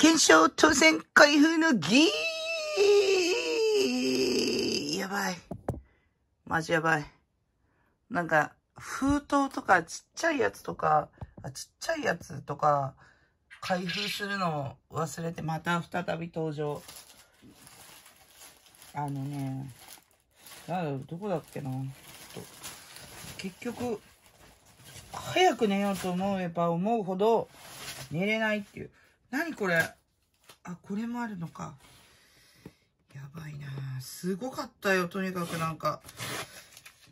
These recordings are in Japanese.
検証当選開封の儀やばい。マジやばい。なんか、封筒とかちっちゃいやつとか、あちっちゃいやつとか、開封するのを忘れて、また再び登場。あのね、なんどこだっけな。結局、早く寝ようと思えば思うほど寝れないっていう。何これあ、これもあるのか。やばいなすごかったよ。とにかくなんか、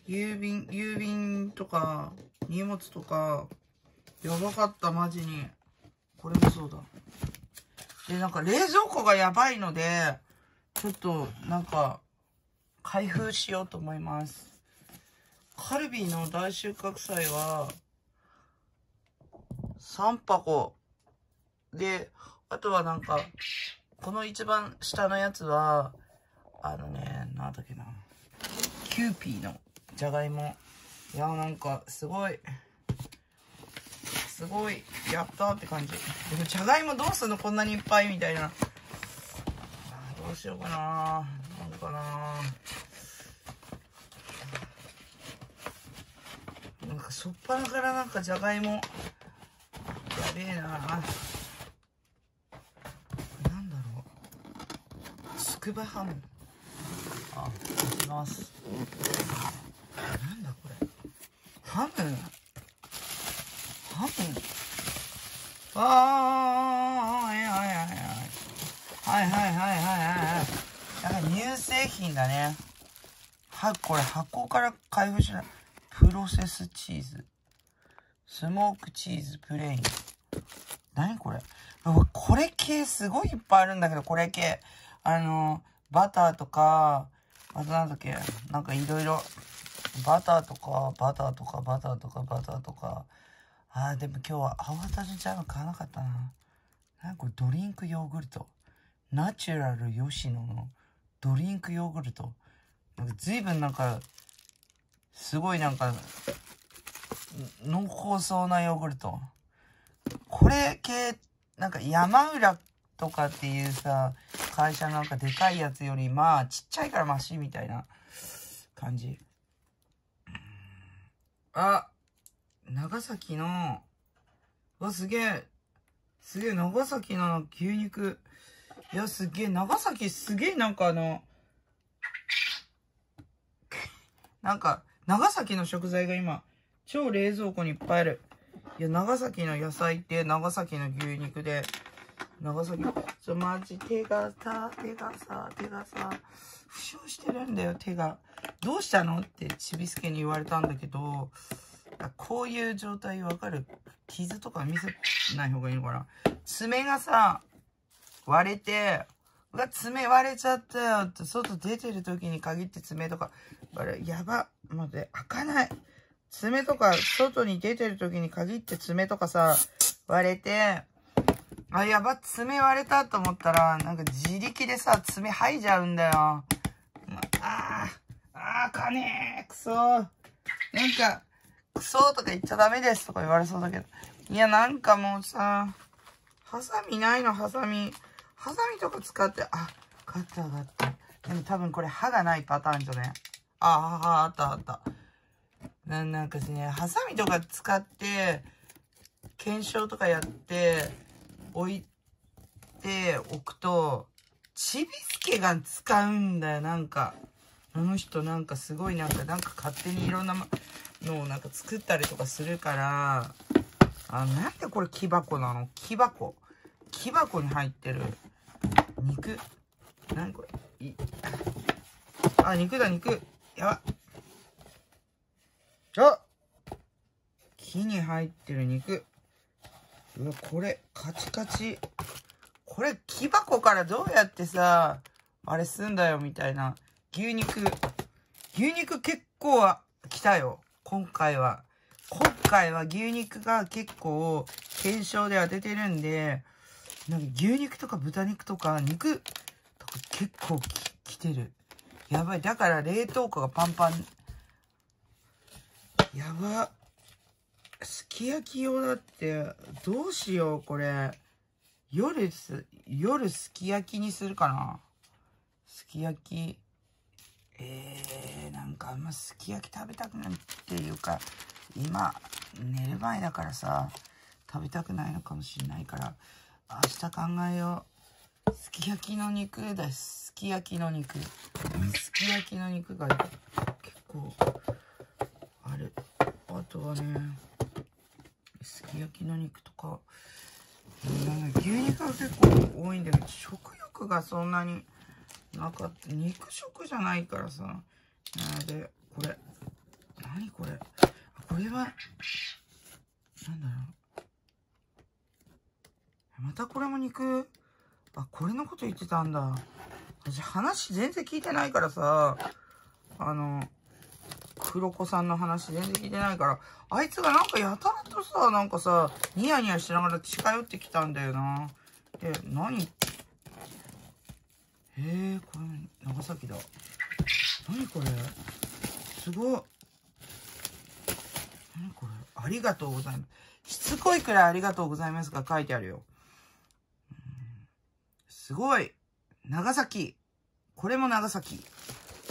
郵便、郵便とか、荷物とか、やばかった、マジに。これもそうだ。で、なんか冷蔵庫がやばいので、ちょっと、なんか、開封しようと思います。カルビーの大収穫祭は、3箱で、あとはなんか、この一番下のやつは、あのね、なんだっけな、キューピーのじゃがいも。いや、なんか、すごい、すごい、やったって感じ。でも、じゃがいもどうすんのこんなにいっぱいみたいな。どうしようかななんかななんか、しょっぱなからなんかじゃがいも、やべえな特売ハムあいきますなんだこれハムハムああはいはいはいはいはいはいはいはいなんか乳製品だねはこれ箱から開封しないプロセスチーズスモークチーズプレイン何これこれ系すごいいっぱいあるんだけどこれ系あの、バターとか、あとなんだっけ、なんかいろいろ、バターとか、バターとか、バターとか、バターとか、ああ、でも今日は泡立てジャム買わなかったな。なんかドリンクヨーグルト。ナチュラル吉野のドリンクヨーグルト。なんか随分なんか、すごいなんか、濃厚そうなヨーグルト。これ系、なんか山浦とかっていうさ、会社なんかでかいやつより、まあ、ちっちゃいからマシみたいな感じ。あ、長崎の、わ、すげえ、すげえ、長崎の牛肉。いや、すげえ、長崎すげえなんかあの、なんか、長崎の食材が今、超冷蔵庫にいっぱいある。いや、長崎の野菜って、長崎の牛肉で、長崎そうマジ手がさ手がさ手がさ負傷してるんだよ手がどうしたのってちびすけに言われたんだけどこういう状態わかる傷とか見せない方がいいのかな爪がさ割れてうわ爪割れちゃったよって外出てる時に限って爪とかあれやば待って開かない爪とか外に出てる時に限って爪とかさ割れてあ、やば、爪割れたと思ったら、なんか自力でさ、爪剥いじゃうんだよ。ああ、ああ、金くそなんか、くそとか言っちゃダメですとか言われそうだけど。いや、なんかもうさ、ハサミないの、ハサミ。ハサミとか使って、あ、っガかった。でも多分これ歯がないパターンじゃね。ああ、あったあった。ななんかね、ハサミとか使って、検証とかやって、置いておくと、ちびすけが使うんだよ、なんか。あの人なんかすごいなんか、なんか勝手にいろんなのをなんか作ったりとかするから、あ、なんでこれ木箱なの木箱。木箱に入ってる。肉。何これいあ、肉だ、肉。やば。あ木に入ってる肉。わ、これ、カチカチ。これ、木箱からどうやってさ、あれすんだよ、みたいな。牛肉。牛肉結構は来たよ。今回は。今回は牛肉が結構、検証で当ててるんで、なんか牛肉とか豚肉とか肉とか結構き来てる。やばい。だから冷凍庫がパンパン。やば。すき焼き用だって、どうしよう、これ。夜す、夜すき焼きにするかな。すき焼き。えー、なんかあんますき焼き食べたくないっていうか、今、寝る前だからさ、食べたくないのかもしれないから、明日考えよう。すき焼きの肉だし、すき焼きの肉。すき焼きの肉が結構ある。あとはね、焼きの肉とか。ん牛肉が結構多いんだけど、食欲がそんなになかった。肉食じゃないからさ。で、これ。何これ。これは、なんだろう。またこれも肉。あ、これのこと言ってたんだ。私話全然聞いてないからさ、あの、黒子さんの話全然聞いてないから、あいつがなんかやたらとさ、なんかさ、ニヤニヤしながら近寄ってきたんだよな。で、何えー、これ、長崎だ。何これすごい。何これありがとうございます。しつこいくらいありがとうございますが書いてあるよ。すごい長崎これも長崎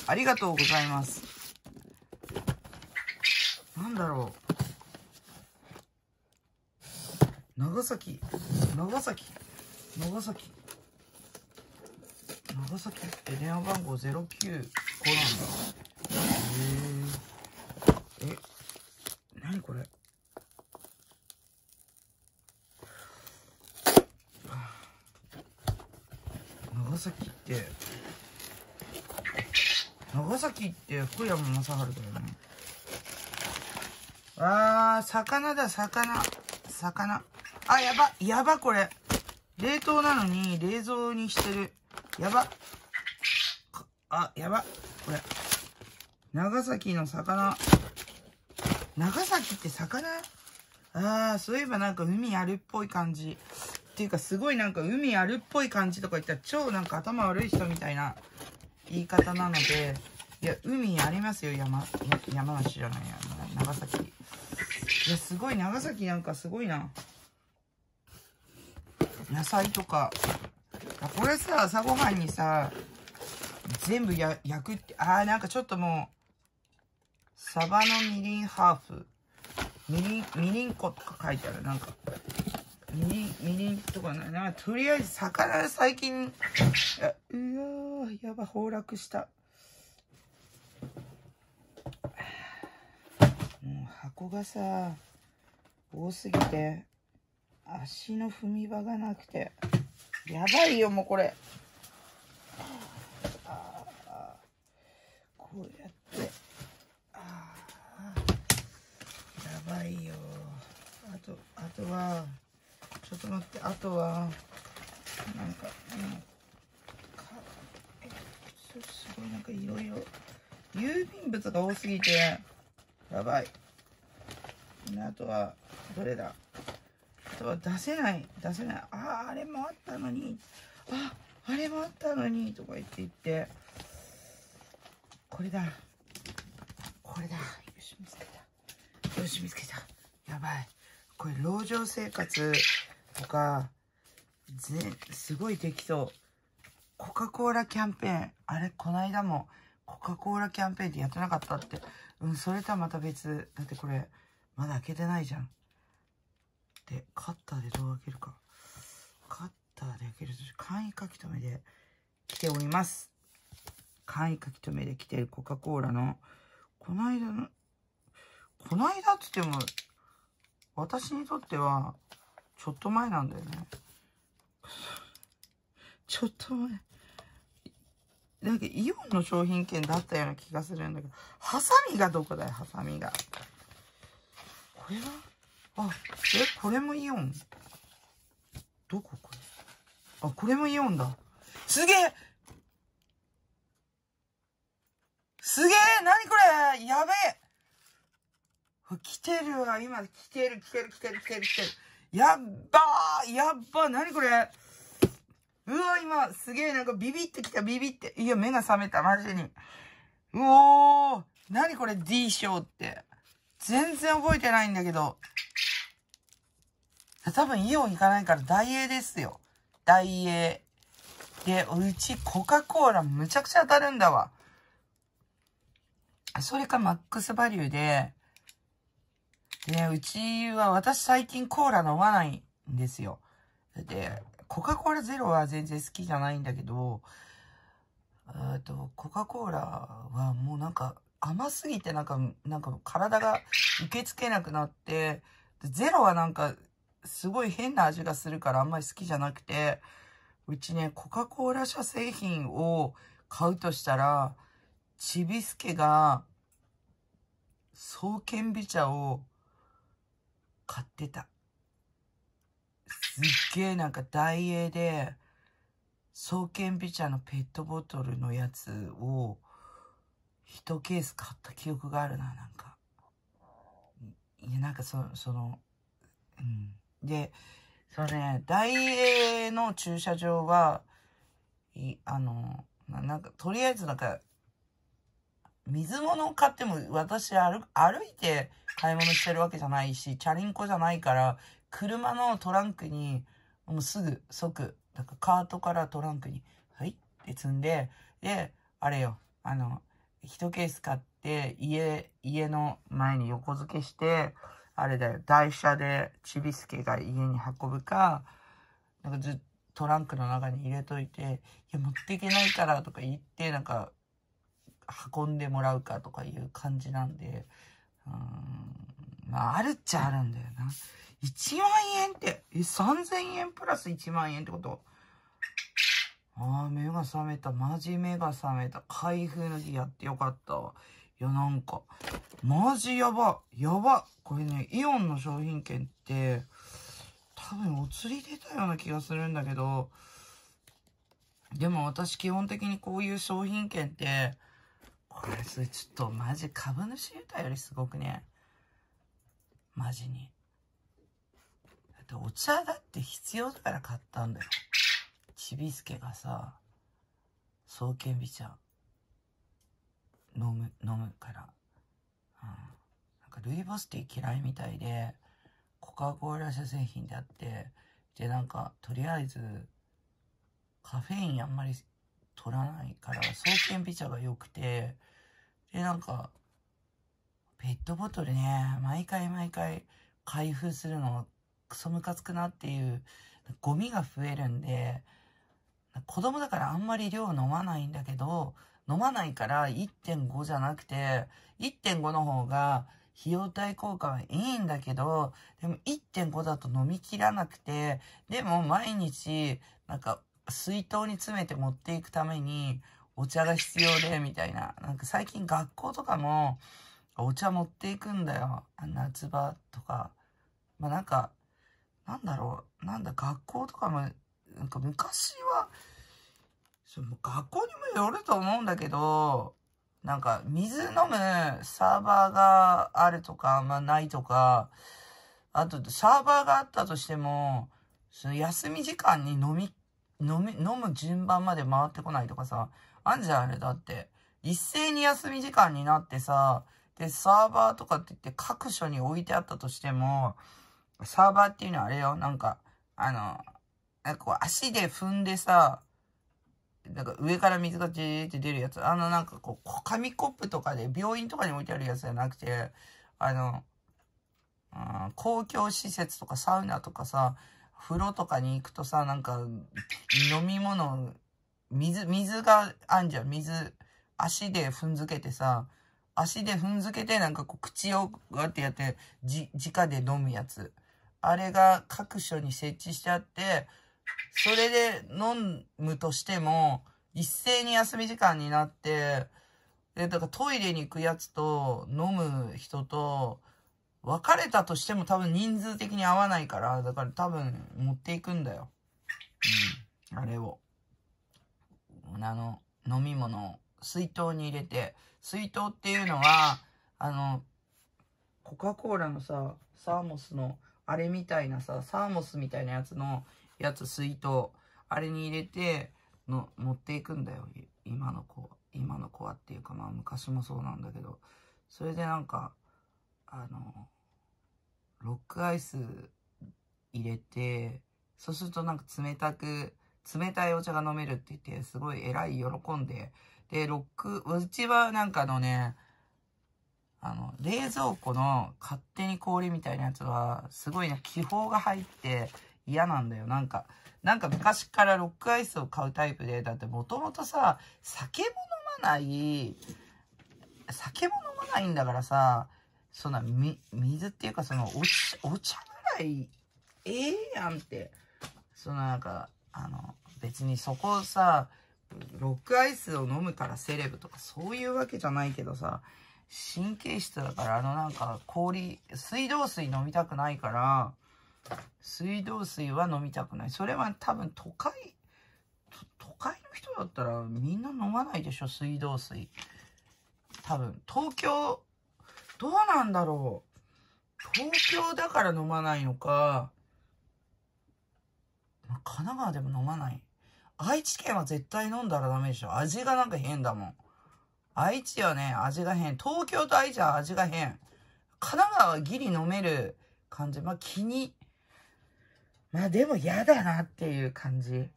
ありがとうございます。なんだろう。長崎、長崎、長崎。長崎って電話番号095なんだ。へえ。え、なにこれ長崎って、長崎って福山雅治だよね。あー、魚だ、魚。魚。あ、やば、やば、これ。冷凍なのに、冷蔵にしてる。やば。あ、やば。これ。長崎の魚。長崎って魚あー、そういえばなんか海あるっぽい感じ。っていうかすごいなんか海あるっぽい感じとか言ったら超なんか頭悪い人みたいな言い方なので、いや、海ありますよ、山。山梨じゃないや、長崎。いや、すごい、長崎なんかすごいな。野菜とか。これさ、朝ごはんにさ、全部や焼くって、あーなんかちょっともう、サバのみりんハーフ。みりん、みりん粉とか書いてある。なんか、みりん、みりんとかな。なんかとりあえず魚最近、いや、うわー、やば、崩落した。うん、箱がさ、多すぎて、足の踏み場がなくて、やばいよ、もうこれ。こうやってああやばいよあとあとはちょっと待ってあとはなんか、うん、かえすごいなんかいろいろ郵便物が多すぎてやばい。あとは、どれだあとは出せない、出せない。ああ、あれもあったのに。あ、あれもあったのに。とか言って言って。これだ。これだ。よし、見つけた。よし、見つけた。やばい。これ、籠城生活とか、ぜすごい適当。コカ・コーラキャンペーン。あれ、こないだも、コカ・コーラキャンペーンってやってなかったって。うん、それとはまた別。だってこれ、まだ開けてないじゃん。で、カッターでどう開けるか。カッターで開けると、簡易書き留めで来ております。簡易書き留めで来てるコカ・コーラの、この間の、この間って言っても、私にとっては、ちょっと前なんだよね。ちょっと前。なんかイオンの商品券だったような気がするんだけど、ハサミがどこだよ、ハサミが。これはあ、え、これもイオンどここれあ、これもイオンだ。すげえすげえ何これやべえ来てるわ、今、来てる、来てる、来てる、来てる、来てる。やっばーやっばー何これうわ、今、すげえなんかビビってきた、ビビって。いや、目が覚めた、マジに。うおー何これ D 賞って。全然覚えてないんだけど。多分イオン行かないからダイエーですよ。ダイエー。で、うちコカ・コーラむちゃくちゃ当たるんだわ。それかマックスバリューで、で、うちは私最近コーラ飲まないんですよ。で、コカ・コーラゼロは全然好きじゃないんだけど、えと、コカ・コーラはもうなんか甘すぎてなんか、なんか体が受け付けなくなって、ゼロはなんかすごい変な味がするからあんまり好きじゃなくて、うちね、コカ・コーラ社製品を買うとしたら、ちびすけが、双剣美茶を買ってた。すっげえなんか大英で、創建ピチャーのペットボトルのやつを、一ケース買った記憶があるな、なんか。いや、なんかそ、その、うん。で、それ、ね、大英の駐車場は、い、あの、なんか、とりあえずなんか、水物を買っても私歩、歩いて買い物してるわけじゃないし、チャリンコじゃないから、車のトランクに、もうすぐ、即、だからカートからトランクに、はいって積んで、で、あれよ、あの、一ケース買って、家、家の前に横付けして、あれだよ、台車でちびすけが家に運ぶか、なんかずトランクの中に入れといて、いや、持っていけないからとか言って、なんか、運んでもらうかとかいう感じなんで、うん、まあ、あるっちゃあるんだよな。1万円って、え、3000円プラス1万円ってことああ、目が覚めた。マジ目が覚めた。開封の日やってよかったわ。いや、なんか、マジやば。やば。これね、イオンの商品券って、多分お釣り出たような気がするんだけど、でも私基本的にこういう商品券って、これ、それちょっとマジ株主優待よりすごくね。マジに。ってお茶だって必要だから買ったんだよ。ちびすけがさ、宗剣美茶、飲む、飲むから。うん。なんかルイボスティー嫌いみたいで、コカ・コーラ社製品であって、で、なんか、とりあえず、カフェインあんまり取らないから、宗剣美茶が良くて、で、なんか、ペットボトルね、毎回毎回開封するのクソムカつくなっていう、ゴミが増えるんで、子供だからあんまり量飲まないんだけど、飲まないから1.5じゃなくて、1.5の方が費用対効果はいいんだけど、でも1.5だと飲みきらなくて、でも毎日、なんか水筒に詰めて持っていくためにお茶が必要で、みたいな。なんか最近学校とかもお茶持っていくんだよ。夏場とか。まあなんかなんだろう、なんだ、学校とかも、なんか昔は、その学校にもよると思うんだけど、なんか水飲むサーバーがあるとか、まあないとか、あとサーバーがあったとしても、その休み時間に飲み、飲み、飲む順番まで回ってこないとかさ、あんじゃんあれだって。一斉に休み時間になってさ、で、サーバーとかって言って各所に置いてあったとしても、サーバーっていうのはあれよ、なんか、あの、なんかこう足で踏んでさ、なんか上から水がジーって出るやつ。あのなんかこう、紙コップとかで病院とかに置いてあるやつじゃなくて、あの、うん、公共施設とかサウナとかさ、風呂とかに行くとさ、なんか、飲み物、水、水があんじゃん。水、足で踏んづけてさ、足で踏んづけて、なんかこう、口をガってやって、じ、直で飲むやつ。あれが各所に設置してあって、それで飲むとしても、一斉に休み時間になって、で、だからトイレに行くやつと飲む人と、別れたとしても多分人数的に合わないから、だから多分持っていくんだよ。うん。あれを。あの、飲み物を水筒に入れて、水筒っていうのは、あの、コカ・コーラのさ、サーモスのあれみたいなさ、サーモスみたいなやつの、やつ、水筒。あれに入れて、の、持っていくんだよ。今の子は。今の子はっていうか、まあ昔もそうなんだけど。それでなんか、あの、ロックアイス入れて、そうするとなんか冷たく、冷たいお茶が飲めるって言って、すごい偉い喜んで。で、ロック、うちはなんかのね、あの、冷蔵庫の勝手に氷みたいなやつは、すごいね、気泡が入って嫌なんだよ。なんか、なんか昔からロックアイスを買うタイプで、だってもともとさ、酒も飲まない、酒も飲まないんだからさ、そんな、み、水っていうかその、お茶、お茶ぐらい、ええー、やんって。そのなんか、あの、別にそこをさ、ロックアイスを飲むからセレブとかそういうわけじゃないけどさ、神経質だから、あのなんか氷、水道水飲みたくないから、水道水は飲みたくない。それは多分都会、都会の人だったらみんな飲まないでしょ、水道水。多分、東京、どうなんだろう。東京だから飲まないのか、神奈川でも飲まない。愛知県は絶対飲んだらダメでしょ。味がなんか変だもん。愛知はね、味が変。東京と愛知は味が変。神奈川はギリ飲める感じ。まあ、気に。まあ、でも嫌だなっていう感じ。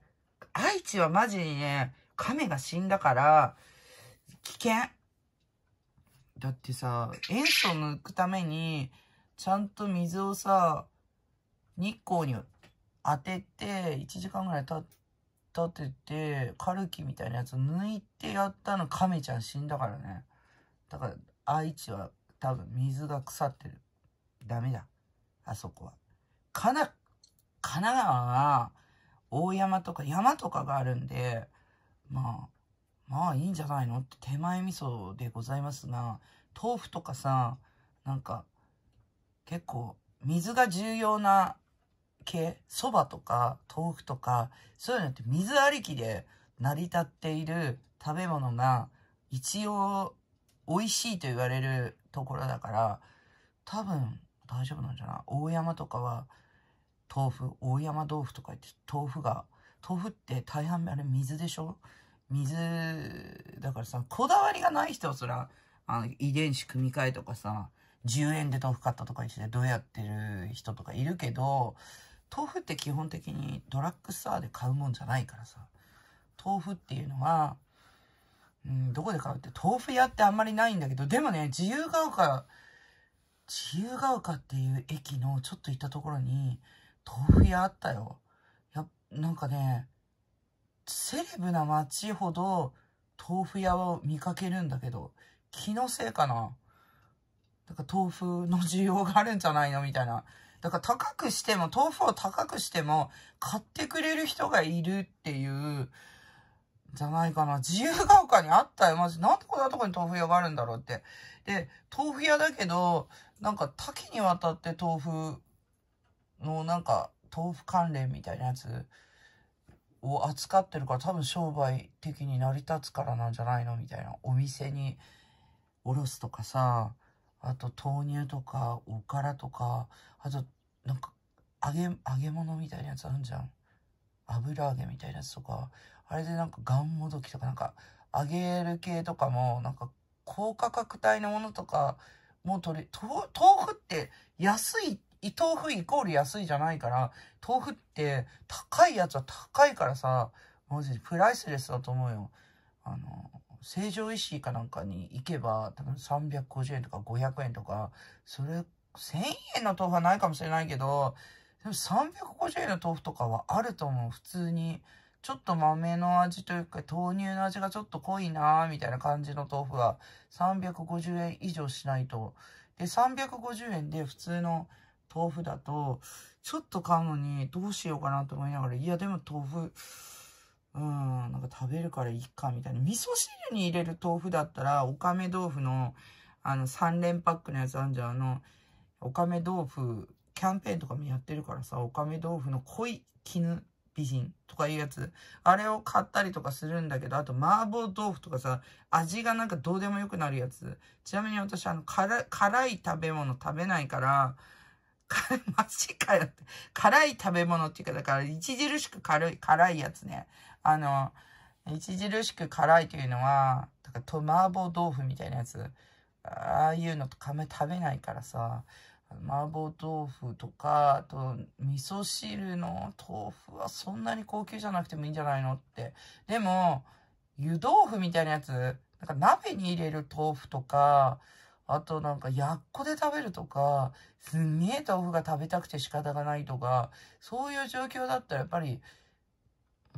愛知はマジにね、亀が死んだから、危険。だってさ、塩素抜くために、ちゃんと水をさ、日光に当てて、1時間ぐらい経っ立てて、カルキみたいなやつ抜いてやったの亀ちゃん死んだからね。だから、愛知は多分水が腐ってる。ダメだ。あそこは。かな、神奈川は、大山とか山とかがあるんで、まあ、まあいいんじゃないのって手前味噌でございますが、豆腐とかさ、なんか、結構、水が重要な系、そばとか豆腐とか、そういうのって水ありきで成り立っている食べ物が一応美味しいと言われるところだから、多分大丈夫なんじゃない大山とかは豆腐、大山豆腐とか言って豆腐が、豆腐って大半あれ水でしょ水、だからさ、こだわりがない人はそりあの、遺伝子組み換えとかさ、10円で豆腐買ったとか言ってどうやってる人とかいるけど、豆腐って基本的にドラッグストアで買うもんじゃないからさ、豆腐っていうのは、うん、どこで買うって豆腐屋ってあんまりないんだけど、でもね、自由が丘、自由が丘っていう駅のちょっと行ったところに、豆腐屋あったよ。や、なんかね、セレブな街ほど豆腐屋を見かけるんだけど、気のせいかな。だから豆腐の需要があるんじゃないのみたいな。だから高くしても、豆腐を高くしても、買ってくれる人がいるっていう、じゃないかな。自由が丘にあったよ。マジ。なんでこんなとこに豆腐屋があるんだろうって。で、豆腐屋だけど、なんか多岐にわたって豆腐のなんか、豆腐関連みたいなやつを扱ってるから多分商売的に成り立つからなんじゃないのみたいな。お店におろすとかさ、あと豆乳とか、おからとか、あと、なんか、揚げ、揚げ物みたいなやつあるじゃん。油揚げみたいなやつとか、あれでなんか、がんもどきとか、なんか、揚げる系とかも、なんか、高価格帯のものとか、もう取り、豆腐って安い、豆腐イコール安いじゃないから、豆腐って高いやつは高いからさ、マジプライスレスだと思うよ。あの、成城石井かなんかに行けば、多分350円とか500円とか、それ、1000円の豆腐はないかもしれないけど、でも350円の豆腐とかはあると思う、普通に。ちょっと豆の味というか、豆乳の味がちょっと濃いなみたいな感じの豆腐は、350円以上しないと。で、350円で普通の豆腐だと、ちょっと買うのにどうしようかなと思いながら、いや、でも豆腐、うん、なんか食べるからいいか、みたいな。味噌汁に入れる豆腐だったら、おかめ豆腐の、あの、3連パックのやつあんじゃん。あの、おかめ豆腐、キャンペーンとかもやってるからさ、おかめ豆腐の濃い絹美人とかいうやつ、あれを買ったりとかするんだけど、あと麻婆豆腐とかさ、味がなんかどうでもよくなるやつ。ちなみに私、あの、辛い食べ物食べないから、マジかよって。辛い食べ物っていうか、だから、著しく軽い、辛いやつね。あの、著しく辛いというのは、だからと麻婆豆腐みたいなやつ、ああいうのとかめ食べないからさ、麻婆豆腐とか、あと、味噌汁の豆腐はそんなに高級じゃなくてもいいんじゃないのって。でも、湯豆腐みたいなやつ、なんか鍋に入れる豆腐とか、あとなんか、やっこで食べるとか、すんげえ豆腐が食べたくて仕方がないとか、そういう状況だったらやっぱり、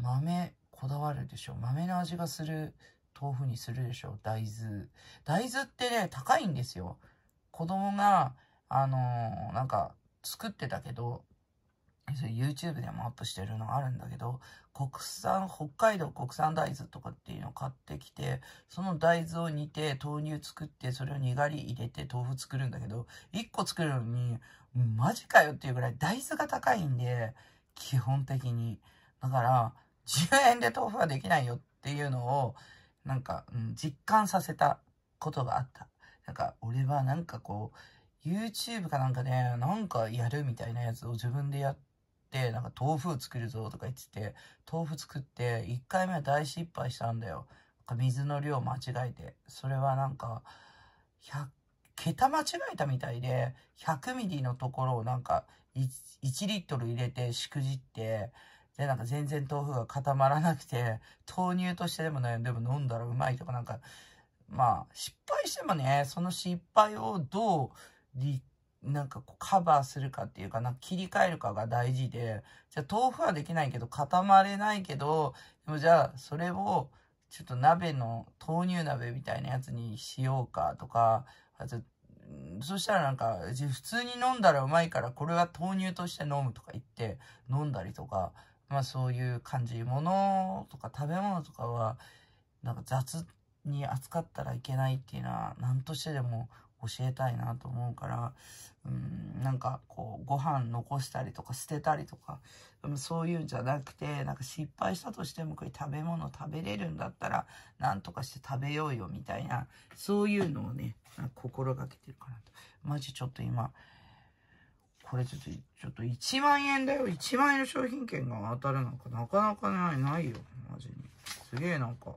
豆こだわるでしょ豆の味がする豆腐にするでしょ大豆大豆ってね高いんですよ子供があのー、なんか作ってたけど YouTube でもアップしてるのあるんだけど国産北海道国産大豆とかっていうのを買ってきてその大豆を煮て豆乳作ってそれをにがり入れて豆腐作るんだけど1個作るのにマジかよっていうぐらい大豆が高いんで基本的に。だから、10円で豆腐はできないよっていうのを、なんか、うん、実感させたことがあった。なんか、俺はなんかこう、YouTube かなんかで、ね、なんかやるみたいなやつを自分でやって、なんか豆腐作るぞとか言ってて、豆腐作って1回目は大失敗したんだよ。水の量間違えて。それはなんか、1桁間違えたみたいで、100ミリのところをなんか1、1リットル入れてしくじって、で、なんか全然豆腐が固まらなくて、豆乳としてでもね、でも飲んだらうまいとかなんか、まあ、失敗してもね、その失敗をどう、なんかこうカバーするかっていうかな、切り替えるかが大事で、じゃあ豆腐はできないけど固まれないけど、でもじゃあそれをちょっと鍋の豆乳鍋みたいなやつにしようかとか、あと、そしたらなんか、普通に飲んだらうまいからこれは豆乳として飲むとか言って飲んだりとか、まあそういう感じ物とか食べ物とかは、なんか雑に扱ったらいけないっていうのは、何としてでも教えたいなと思うから、うん、なんかこう、ご飯残したりとか捨てたりとか、そういうんじゃなくて、なんか失敗したとしてもこれ食べ物食べれるんだったら、なんとかして食べようよみたいな、そういうのをね、心がけてるかなと。マジちょっと今、これちょっと、ちょっと1万円だよ。1万円の商品券が当たるなんかなかなかない、ないよ。マジに。すげえなんか、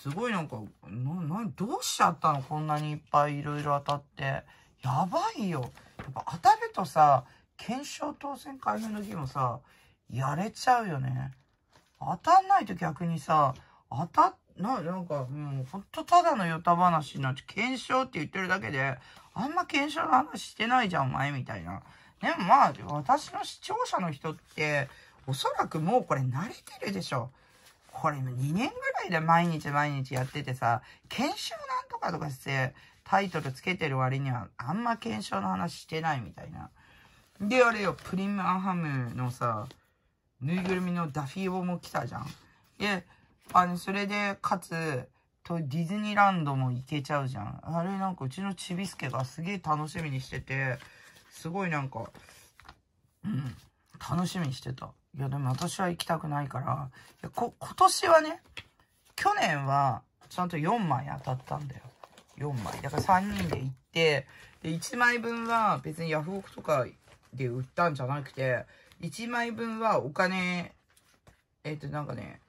すごいなんか、な、な、どうしちゃったのこんなにいっぱいいろいろ当たって。やばいよ。やっぱ当たるとさ、検証当選会見の時もさ、やれちゃうよね。当たんないと逆にさ、当たっな、なんか、もう、ほんとただのヨタ話になって、検証って言ってるだけで、あんま検証の話してないじゃん、お前、みたいな。ね、まあ、私の視聴者の人って、おそらくもうこれ慣れてるでしょ。これ2年ぐらいで毎日毎日やっててさ、検証なんとかとかしてタイトルつけてる割にはあんま検証の話してないみたいな。で、あれよ、プリムアハムのさ、ぬいぐるみのダフィーオも来たじゃん。で、あの、それで、かつ、とディズニーランドも行けちゃうじゃん。あれなんかうちのちびすけがすげえ楽しみにしてて、すごいなんか、うん、楽しみにしてた。いや、でも私は行きたくないから、いや、こ、今年はね、去年は、ちゃんと4枚当たったんだよ。4枚。だから3人で行って、で、1枚分は別にヤフオクとかで売ったんじゃなくて、1枚分はお金、えっ、ー、と、なんかね、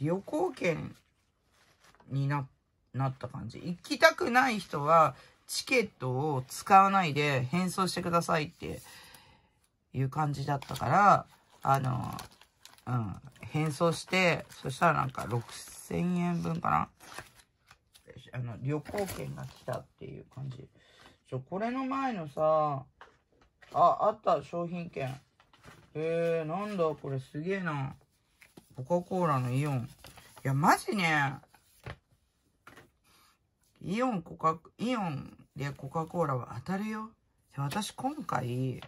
旅行券にな、なった感じ。行きたくない人は、チケットを使わないで返送してくださいっていう感じだったから、あの、うん、返送して、そしたらなんか6000円分かなあの、旅行券が来たっていう感じ。ちょ、これの前のさ、あ、あった、商品券。えー、なんだ、これすげえな。コカ・コーラのイオン。いや、マジね、イオンコカ、イオンでコカ・コーラは当たるよ。私今回、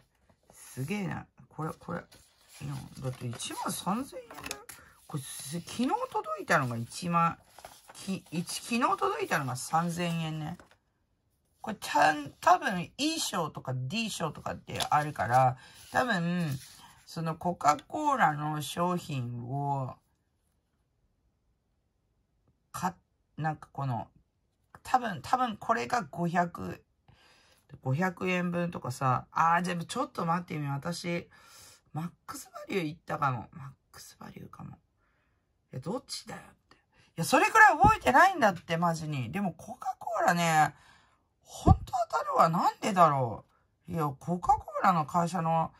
すげえな。これ、これ、イオン。だって1万3000円だよ。これ、昨日届いたのが1万、き、一、昨日届いたのが3000円ね。これ、ゃん、多分 E 賞とか D 賞とかってあるから、多分、そのコカ・コーラの商品を、か、なんかこの、多分、多分これが500、500円分とかさ、あー、じゃあちょっと待ってみ、私、マックスバリューいったかも。マックスバリューかも。いや、どっちだよって。いや、それくらい覚えてないんだって、マジに。でも、コカ・コーラね、本当当たるわ。なんでだろう。いや、コカ・コーラの会社の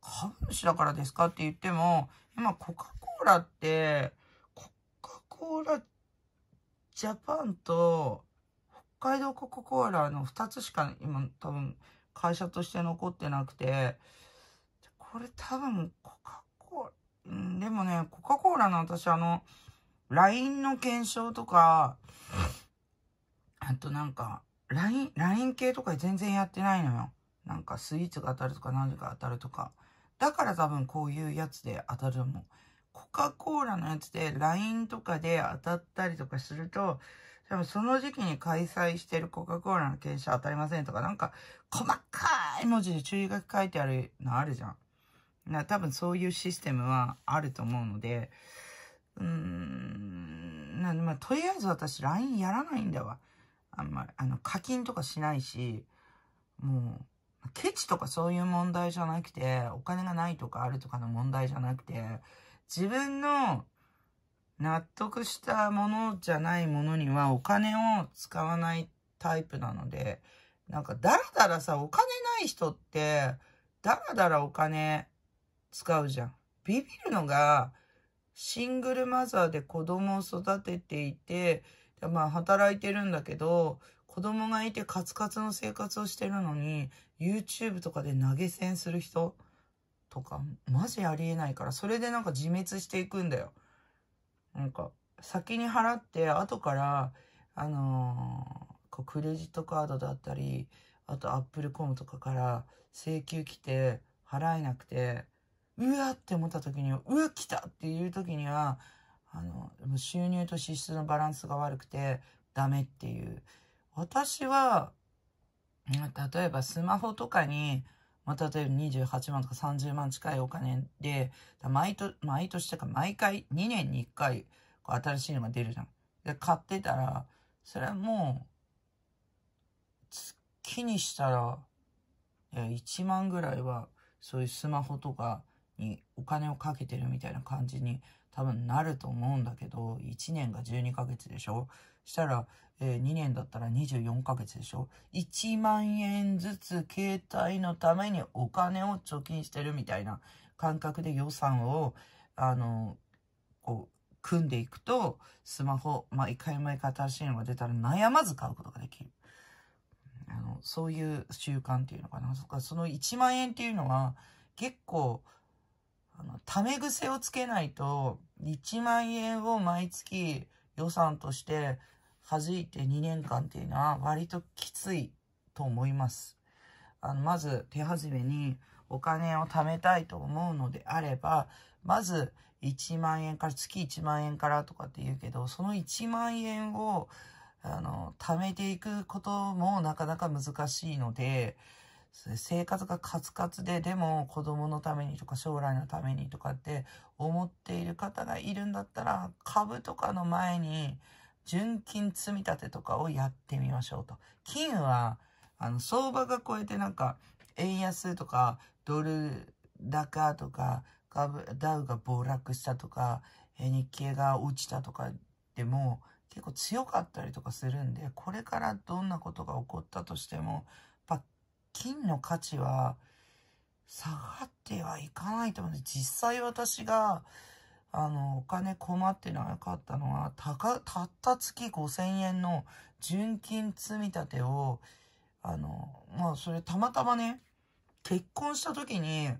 株主だからですかって言っても、今、コカ・コーラって、コカ・コーラジャパンと、海道コカ・コーラの2つしか今多分会社として残ってなくて、これ多分コカ・コーラ、でもね、コカ・コーラの私あの、LINE の検証とか、あとなんか、LINE、LINE 系とか全然やってないのよ。なんかスイーツが当たるとか何か当たるとか。だから多分こういうやつで当たる思う。コカ・コーラのやつで LINE とかで当たったりとかすると、多分その時期に開催してるコカ・コーラの傾斜当たりませんとか、なんか細かい文字で注意書き書いてあるのあるじゃん。な多分そういうシステムはあると思うので、うーん、なまあ、とりあえず私 LINE やらないんだわ。あんまり、あの、課金とかしないし、もう、ケチとかそういう問題じゃなくて、お金がないとかあるとかの問題じゃなくて、自分の納得したものじゃないものにはお金を使わないタイプなので、なんかだらだらさ、お金ない人って、だらだらお金使うじゃん。ビビるのが、シングルマザーで子供を育てていて、まあ働いてるんだけど、子供がいてカツカツの生活をしてるのに、YouTube とかで投げ銭する人とか、マジありえないから、それでなんか自滅していくんだよ。なんか、先に払って、後から、あのー、クレジットカードだったり、あとアップルコムとかから請求来て、払えなくて、うわって思った時には、うわ、来たっていう時には、あの、収入と支出のバランスが悪くて、ダメっていう。私は、例えばスマホとかに、まあ、例えば28万とか30万近いお金で、毎年、毎年とか毎回、2年に1回、こう新しいのが出るじゃん。で、買ってたら、それはもう、月にしたら、1万ぐらいは、そういうスマホとかにお金をかけてるみたいな感じに多分なると思うんだけど、1年が12ヶ月でしょしたら、えー、2年だったら24ヶ月でしょ ?1 万円ずつ携帯のためにお金を貯金してるみたいな感覚で予算を、あの、こう、組んでいくと、スマホ、毎回毎回新しいのが出たら悩まず買うことができる。あの、そういう習慣っていうのかな。そっかその1万円っていうのは、結構、あの、ため癖をつけないと、1万円を毎月予算として弾いて2年間っていうのは割ときついと思います。あの、まず手始めにお金を貯めたいと思うのであれば、まず1万円から、月1万円からとかって言うけど、その1万円を、あの、貯めていくこともなかなか難しいので、生活がカツカツで、でも子供のためにとか将来のためにとかって思っている方がいるんだったら、株とかの前に、純金積み立てとかをやってみましょうと。金は、あの、相場が超えてなんか、円安とか、ドル高とか、ダウが暴落したとか、日経が落ちたとかでも結構強かったりとかするんで、これからどんなことが起こったとしても、やっぱ金の価値は下がってはいかないと思うんで、実際私が、あの、お金困ってなかったのは、たか、たった月5000円の純金積み立てを、あの、まあ、それたまたまね、結婚した時に、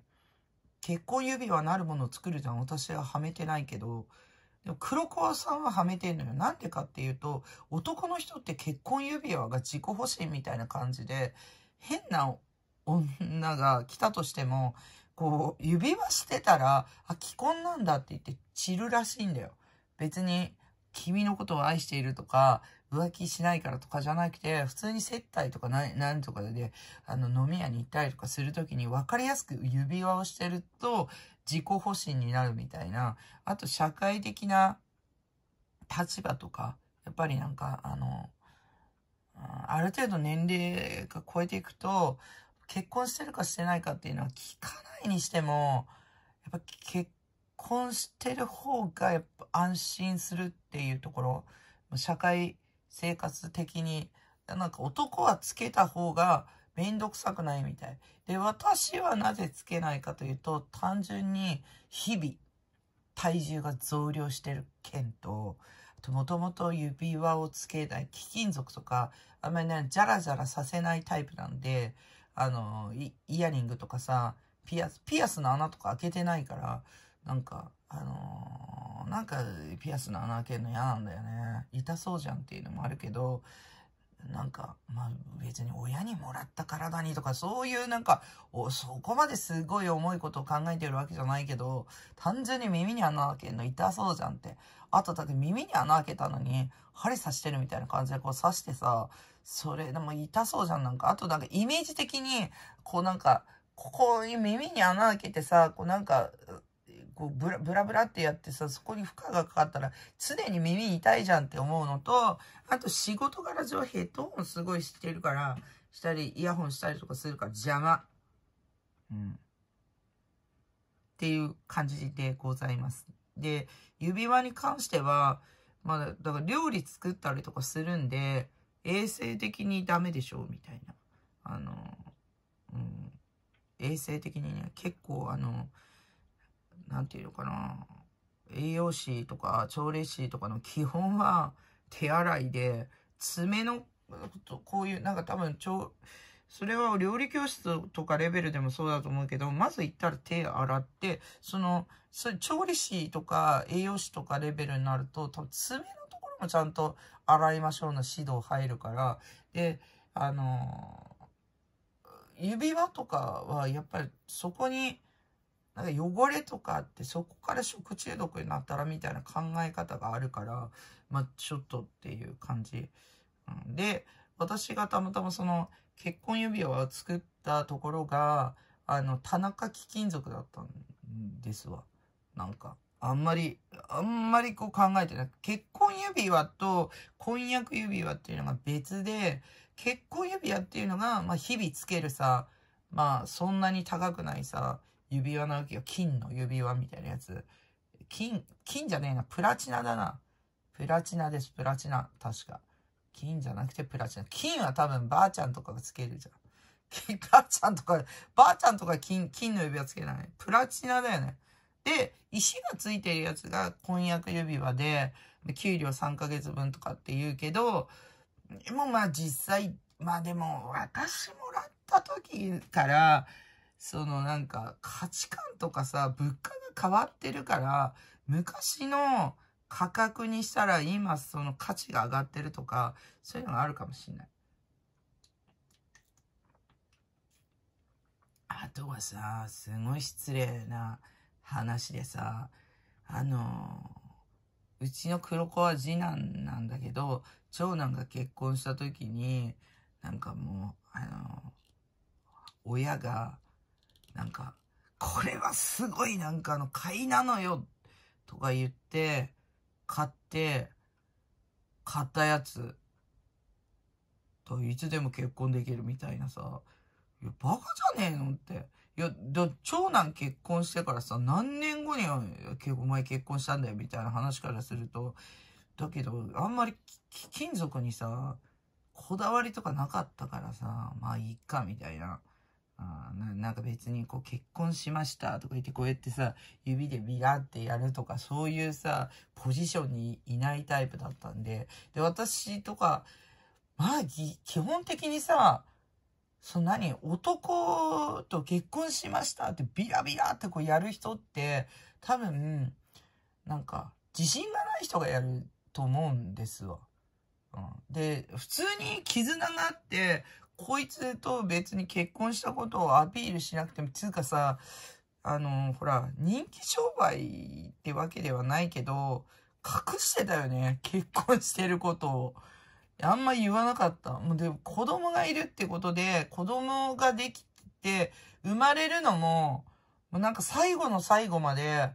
結婚指輪なるものを作るじゃん。私ははめてないけど、でも黒川さんははめてんのよ。なんでかっていうと、男の人って結婚指輪が自己保身みたいな感じで、変な女が来たとしても、こう、指輪してたら、あ、既婚なんだって言って散るらしいんだよ。別に、君のことを愛しているとか、浮気しないからとかじゃなくて、普通に接待とか何とかで、あの、飲み屋に行ったりとかするときに分かりやすく指輪をしてると、自己保身になるみたいな、あと社会的な立場とか、やっぱりなんか、あの、ある程度年齢が超えていくと、結婚してるかしてないかっていうのは聞かないにしても、やっぱ結婚してる方がやっぱ安心するっていうところ、社会生活的に、なんか男はつけた方がめんどくさくないみたい。で、私はなぜつけないかというと、単純に日々、体重が増量してる件と、もともと指輪をつけない貴金属とか、あんまりね、じゃらじゃらさせないタイプなんで、あの、イヤリングとかさ、ピアス、ピアスの穴とか開けてないから、なんか、あのー、なんかピアスの穴開けるの嫌なんだよね。痛そうじゃんっていうのもあるけど、なんか、まあ別に親にもらった体にとか、そういうなんか、そこまですごい重いことを考えてるわけじゃないけど、単純に耳に穴開けるの痛そうじゃんってあとだって耳に穴開けたのに、針刺してるみたいな感じでこう刺してさ、それでも痛そうじゃん。なんか、あとなんかイメージ的に、こうなんか、ここに耳に穴開けてさ、こうなんか、こうブラブラブラってやってさ、そこに負荷がかかったら常に耳痛いじゃんって思うのと、あと仕事柄上ヘッドホンすごいしてるから、したり、イヤホンしたりとかするから邪魔。うん。っていう感じでございます。で、指輪に関しては、まだ、だから料理作ったりとかするんで、衛生的にダメでしょ、う、みたいな。あの、うん、衛生的にね、結構あの、なんていうのかな、栄養士とか朝礼士とかの基本は手洗いで、爪の、こういう、なんか多分、それは料理教室とかレベルでもそうだと思うけど、まず行ったら手洗って、その、そ調理師とか栄養士とかレベルになると、多分爪のところもちゃんと洗いましょうの指導入るから、で、あのー、指輪とかはやっぱりそこに、なんか汚れとかあってそこから食中毒になったらみたいな考え方があるから、まあちょっとっていう感じ。で、私がたまたまその結婚指輪を作ったところが、あの、田中貴金属だったんですわ。なんか、あんまり、あんまりこう考えてない。結婚指輪と婚約指輪っていうのが別で、結婚指輪っていうのが、まあ日々つけるさ、まあそんなに高くないさ、指輪なわけよ。金の指輪みたいなやつ。金、金じゃねえな。プラチナだな。プラチナです、プラチナ。確か。金じゃなくてプラチナ。金は多分ばあちゃんとかがつけるじゃん。金、ばあちゃんとか、ばあちゃんとか金、金の指輪つけない。プラチナだよね。で、石がついてるやつが婚約指輪で、給料3ヶ月分とかって言うけど、でもまあ実際、まあでも私もらった時から、そのなんか価値観とかさ、物価が変わってるから、昔の価格にしたら今その価値が上がってるとか、そういうのがあるかもしれない。あとはさ、すごい失礼な話でさ、あの、うちの黒子は次男なんだけど、長男が結婚した時に、なんかもう、あの、親が、なんか、これはすごいなんかあの、買いなのよ、とか言って、買って、買ったやつといつでも結婚できるみたいなさ、いや、バカじゃねえのって。いや、長男結婚してからさ、何年後には、お前結婚したんだよみたいな話からすると、だけど、あんまり金属にさ、こだわりとかなかったからさ、まあいいかみたいな。あななんか別にこう結婚しましたとか言ってこうやってさ指でビラってやるとかそういうさポジションにいないタイプだったんでで私とかまあ基本的にさその何男と結婚しましたってビラビラってこうやる人って多分なんか自信がない人がやると思うんですわ。うん、で、普通に絆があって、こいつと別に結婚したことをアピールしなくても、つうかさ、あの、ほら、人気商売ってわけではないけど、隠してたよね。結婚してることを。あんま言わなかった。もうでも子供がいるってことで、子供ができて、生まれるのも、もうなんか最後の最後まで、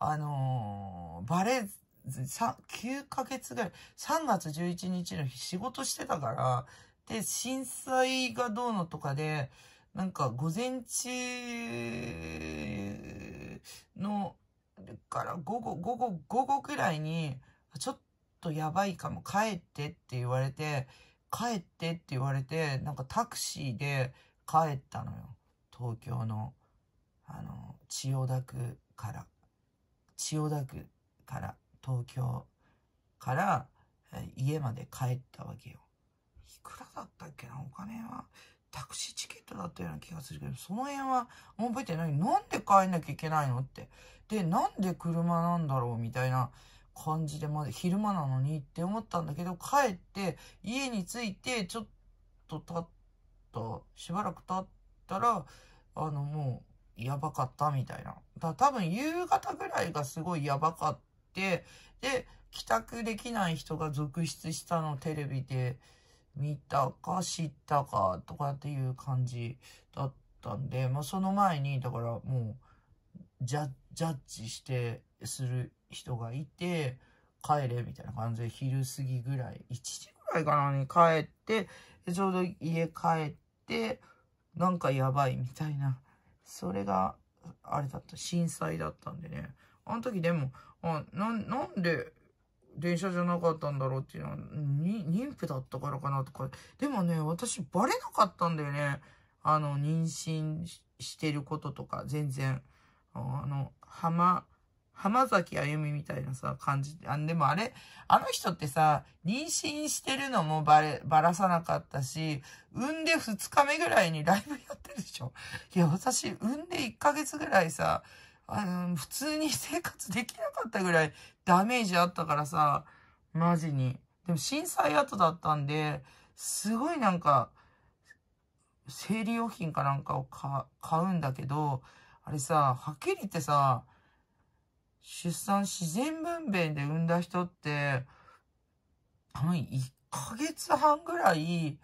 あのー、バレず、9ヶ月ぐらい、3月11日の日仕事してたから、で、震災がどうのとかで、なんか午前中の、から午後、午後、午後くらいに、ちょっとやばいかも、帰ってって言われて、帰ってって言われて、なんかタクシーで帰ったのよ。東京の、あの、千代田区から、千代田区から、東京から、家まで帰ったわけよ。くらだったっけなお金は。タクシーチケットだったような気がするけど、その辺は覚えてない。なんで帰んなきゃいけないのって。で、なんで車なんだろうみたいな感じで、まだ昼間なのにって思ったんだけど、帰って、家に着いて、ちょっと経った、しばらく経ったら、あの、もう、やばかったみたいな。だ多分夕方ぐらいがすごいやばかって、で、帰宅できない人が続出したのテレビで、見たか知ったかとかっていう感じだったんで、まあ、その前に、だからもう、ジャッジしてする人がいて、帰れみたいな感じで昼過ぎぐらい、1時ぐらいかなに帰って、ちょうど家帰って、なんかやばいみたいな、それが、あれだった、震災だったんでね。あの時でも、あななんで電車じゃなかったんだろうっていうのは、妊婦だったからかなとか。でもね、私バレなかったんだよね。あの、妊娠してることとか、全然。あの、浜、浜崎あゆみみたいなさ、感じ。あ、でもあれ、あの人ってさ、妊娠してるのもバレ、ばらさなかったし、産んで2日目ぐらいにライブやってるでしょ。いや、私、産んで1ヶ月ぐらいさ、あの、普通に生活できなかったぐらいダメージあったからさ、マジに。でも震災後だったんで、すごいなんか、生理用品かなんかを買うんだけど、あれさ、はっきり言ってさ、出産自然分娩で産んだ人って、あの、1ヶ月半ぐらい、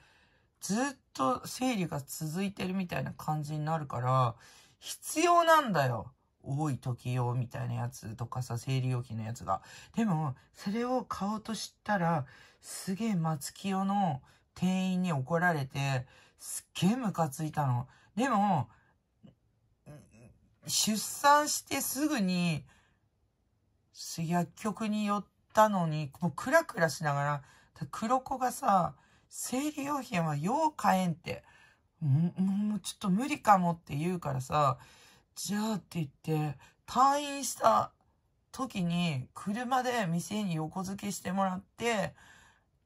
ずっと生理が続いてるみたいな感じになるから、必要なんだよ。多い時用みたいなやつとかさ、生理用品のやつが。でも、それを買おうとしたら、すげえ松清の店員に怒られて、すっげえムカついたの。でも、出産してすぐに、薬局に寄ったのに、もうクラクラしながら、黒子がさ、生理用品はよう買えんって、もうちょっと無理かもって言うからさ、じゃあって言って、退院した時に車で店に横付けしてもらって、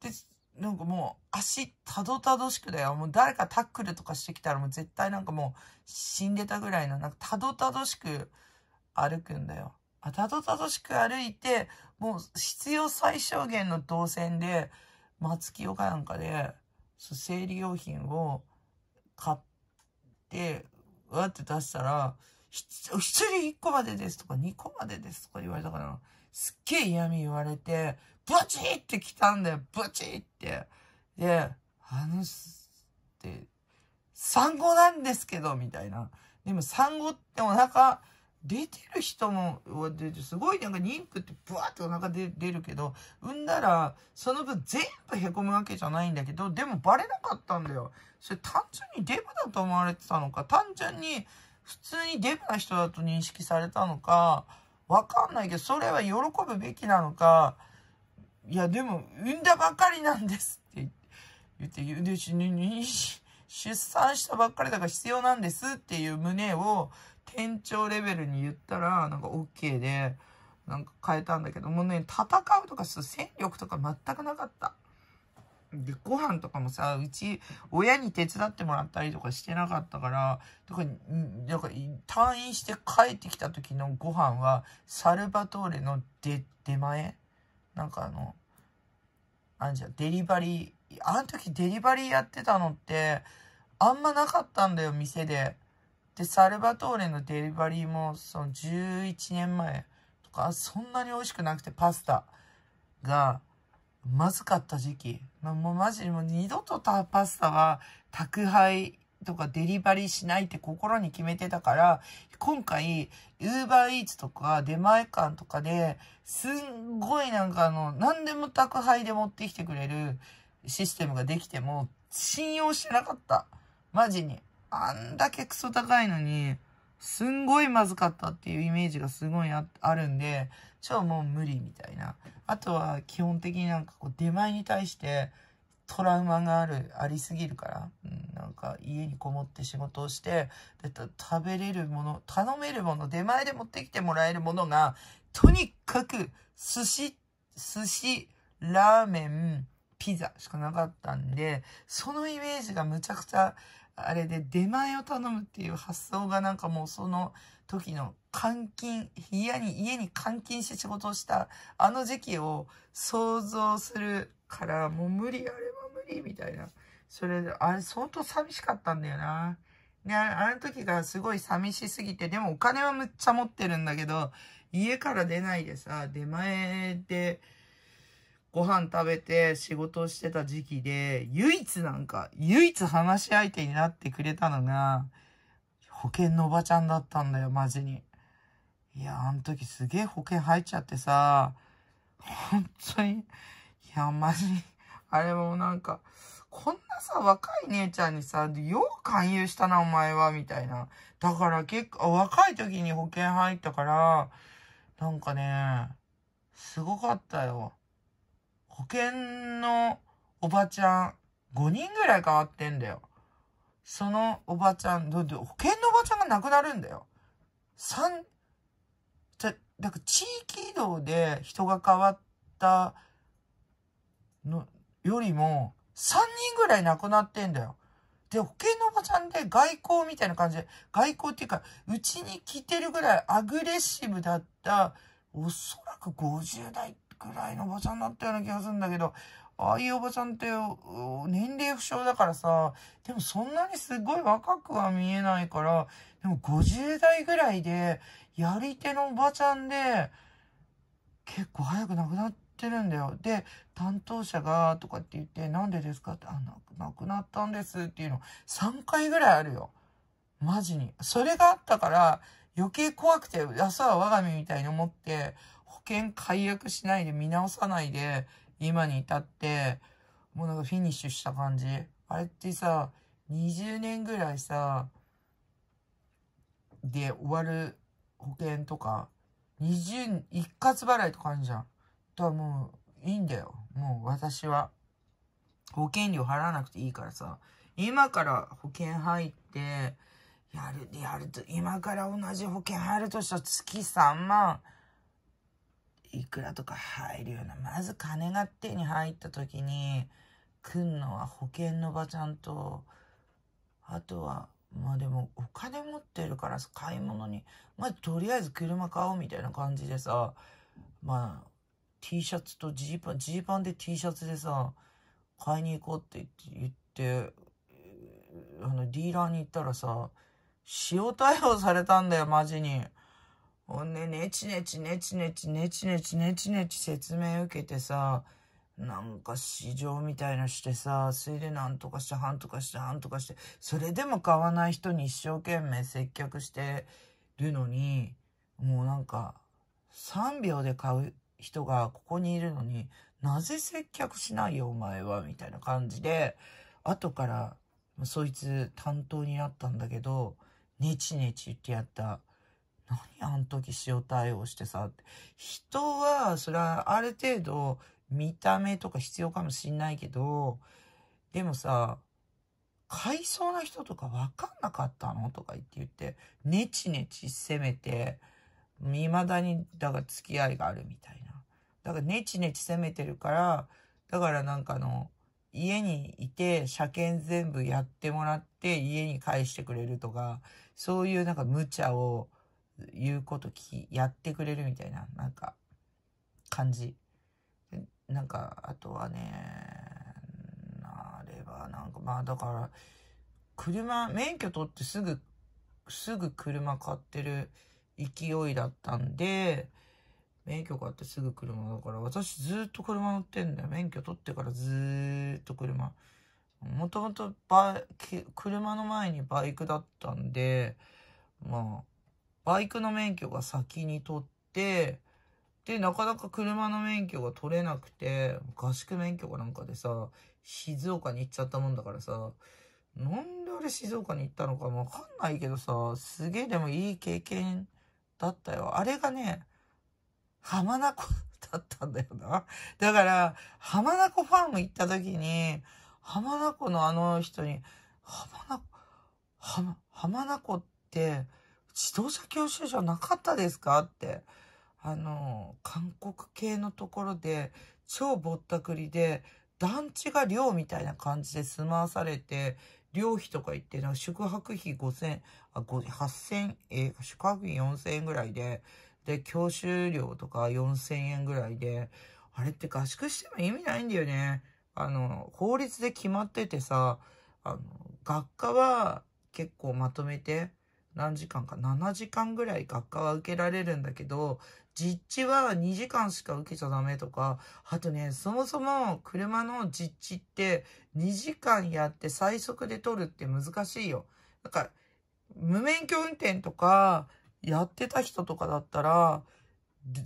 で、なんかもう足たどたどしくだよ。もう誰かタックルとかしてきたらもう絶対なんかもう死んでたぐらいの、なんかたどたどしく歩くんだよ。たどたどしく歩いて、もう必要最小限の動線で、松木岡なんかで、そう生理用品を買って、うわって出したら、一人一個までですとか二個までですとか言われたから、すっげえ嫌味言われて、ブチって来たんだよ、ブチって。で、あの、って、産後なんですけど、みたいな。でも産後ってお腹出てる人も、すごいなんか妊婦ってブワーってお腹で出るけど、産んだら、その分全部凹むわけじゃないんだけど、でもバレなかったんだよ。それ単純にデブだと思われてたのか、単純に、普通にデブな人だと認識されたのか、わかんないけど、それは喜ぶべきなのか、いや、でも、産んだばっかりなんですって言って、言って、出産したばっかりだから必要なんですっていう旨を店長レベルに言ったら、なんか OK で、なんか変えたんだけど、もうね、戦うとか戦力とか全くなかった。で、ご飯とかもさ、うち、親に手伝ってもらったりとかしてなかったから、だから、んか退院して帰ってきた時のご飯は、サルバトーレの出、出前なんかあの、あんじゃデリバリー、あの時デリバリーやってたのって、あんまなかったんだよ、店で。で、サルバトーレのデリバリーも、その11年前とか、そんなに美味しくなくて、パスタが、まずかった時期。もうマジにもう二度とパスタは宅配とかデリバリーしないって心に決めてたから、今回、ウーバーイーツとか出前館とかで、すんごいなんかあの、何でも宅配で持ってきてくれるシステムができても、信用してなかった。マジに。あんだけクソ高いのに、すんごいまずかったっていうイメージがすごいあるんで、じゃあもう無理みたいな。あとは基本的になんかこう出前に対してトラウマがある、ありすぎるから、うん、なんか家にこもって仕事をして、で食べれるもの、頼めるもの、出前で持ってきてもらえるものが、とにかく寿司、寿司、ラーメン、ピザしかなかったんで、そのイメージがむちゃくちゃあれで出前を頼むっていう発想がなんかもうその時の監禁、家に、家に監禁して仕事をしたあの時期を想像するから、もう無理、あれは無理、みたいな。それで、あれ相当寂しかったんだよな。で、あの時がすごい寂しすぎて、でもお金はむっちゃ持ってるんだけど、家から出ないでさ、出前で、ご飯食べて仕事をしてた時期で、唯一なんか、唯一話し相手になってくれたのが、保険のおばちゃんだったんだよ、マジに。いや、あの時すげえ保険入っちゃってさ、本当に、いや、マジに、あれもなんか、こんなさ、若い姉ちゃんにさ、よう勧誘したな、お前は、みたいな。だから結構、若い時に保険入ったから、なんかね、すごかったよ。保険のおばちゃん、5人ぐらい変わってんだよ。そのおばちゃん、ど、ど、保険のおばちゃんが亡くなるんだよ。三、だ、だから地域移動で人が変わったの、よりも、3人ぐらい亡くなってんだよ。で、保険のおばちゃんで外交みたいな感じで、外交っていうか、うちに来てるぐらいアグレッシブだった、おそらく50代ぐらいのおばちゃんだったような気がするんだけど、ああいうおばちゃんって、年齢不詳だからさ、でもそんなにすごい若くは見えないから、でも50代ぐらいで、やり手のおばちゃんで、結構早く亡くなってるんだよ。で、担当者が、とかって言って、なんでですかって、あ、亡くなったんですっていうの、3回ぐらいあるよ。マジに。それがあったから、余計怖くて、朝は我が身みたいに思って、険解約しないで見直さないで、今に至って、もうなんかフィニッシュした感じ。あれってさ、20年ぐらいさ、で終わる保険とか、20、一括払いとかあるじゃん。とはもう、いいんだよ。もう私は。保険料払わなくていいからさ、今から保険入って、やる、やると、今から同じ保険入るとしたら月3万、いくらとか入るような、まず金が手に入った時に、来んのは保険のばちゃんと、あとは、まあでもお金持ってるから買い物に、まあとりあえず車買おうみたいな感じでさ、まあ T シャツとジーパン、ジーパンで T シャツでさ、買いに行こうって言って、あのディーラーに行ったらさ、塩対応されたんだよマジに。ほんで、ねちねちねちねちねちねちねちねち説明受けてさ、なんか市場みたいなしてさ、それでなんとかして、はんとかして、はんとかして、それでも買わない人に一生懸命接客してるのに、もうなんか、3秒で買う人がここにいるのに、なぜ接客しないよ、お前は、みたいな感じで、後から、そいつ担当になったんだけど、ネチネチってやった何あの時塩対応してさって。人は、それはある程度見た目とか必要かもしんないけど、でもさ、買いそうな人とか分かんなかったのとか言って言って、ネチネチ攻めて、未だに、だから付き合いがあるみたいな。だからネチネチ攻めてるから、だからなんかの、家にいて車検全部やってもらって家に返してくれるとか、そういうなんか無茶を言うことき、やってくれるみたいな、なんか、感じ。なんか、あとはね、あれば、なんか、まあだから、車、免許取ってすぐ、すぐ車買ってる勢いだったんで、免許買ってすぐ車だから、私ずっと車乗ってんだよ。免許取ってからずっと車。もともと車の前にバイクだったんで、まあ、バイクの免許が先に取って、で、なかなか車の免許が取れなくて、合宿免許かなんかでさ、静岡に行っちゃったもんだからさ、なんであれ静岡に行ったのかわかんないけどさ、すげえでもいい経験だったよ。あれがね、浜名湖だったんだよな。だから、浜名湖ファーム行った時に、浜名湖のあの人に、浜名湖、浜名湖って、自動車教習所なかったですかって、あの、韓国系のところで、超ぼったくりで、団地が寮みたいな感じで住まわされて、寮費とか言って、なんか宿泊費5000、あ、8000、円、宿泊費4000円ぐらいで、で、教習料とか4000円ぐらいで、あれって合宿しても意味ないんだよね。あの、法律で決まっててさ、あの、学科は結構まとめて、何時間か、7時間ぐらい学科は受けられるんだけど、実地は2時間しか受けちゃダメとか、あとね、そもそも車の実地って2時間やって最速で取るって難しいよ。なんか、無免許運転とかやってた人とかだったら、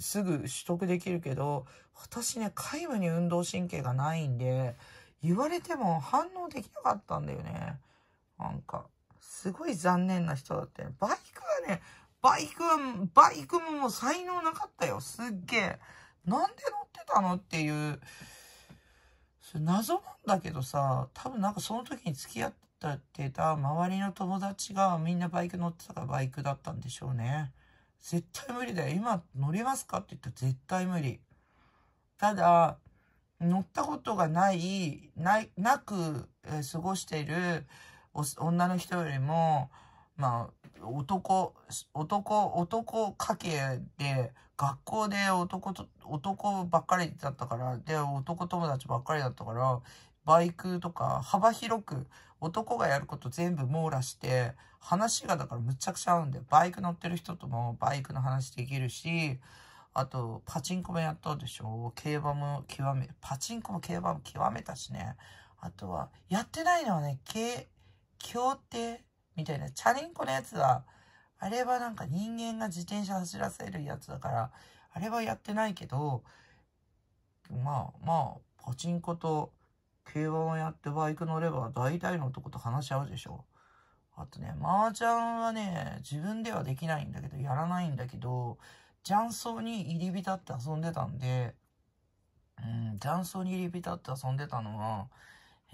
すぐ取得できるけど、私ね、皆無に運動神経がないんで、言われても反応できなかったんだよね。なんか。すごい残念な人だって。バイクはね、バイクは、バイクももう才能なかったよ。すっげえ。なんで乗ってたのっていう、謎なんだけどさ、多分なんかその時に付き合ってた周りの友達がみんなバイク乗ってたからバイクだったんでしょうね。絶対無理だよ。今乗れますかって言ったら絶対無理。ただ、乗ったことがない、ない、なく、えー、過ごしている、女の人よりも、まあ、男、男、男家系で、学校で男と、男ばっかりだったから、で、男友達ばっかりだったから、バイクとか幅広く男がやること全部網羅して話がだからむちゃくちゃ合うんで、バイク乗ってる人ともバイクの話できるし、あとパチンコもやったでしょ競馬も極め、パチンコも競馬も極めたしね。あとはやってないのはね、協定みたいな、チャリンコのやつは、あれはなんか人間が自転車走らせるやつだから、あれはやってないけど、まあまあ、パチンコと競馬をやってバイク乗れば大体のとこと話し合うでしょ。あとね、麻雀はね、自分ではできないんだけど、やらないんだけど、雀荘に入り浸って遊んでたんで、うん、雀荘に入り浸って遊んでたのは、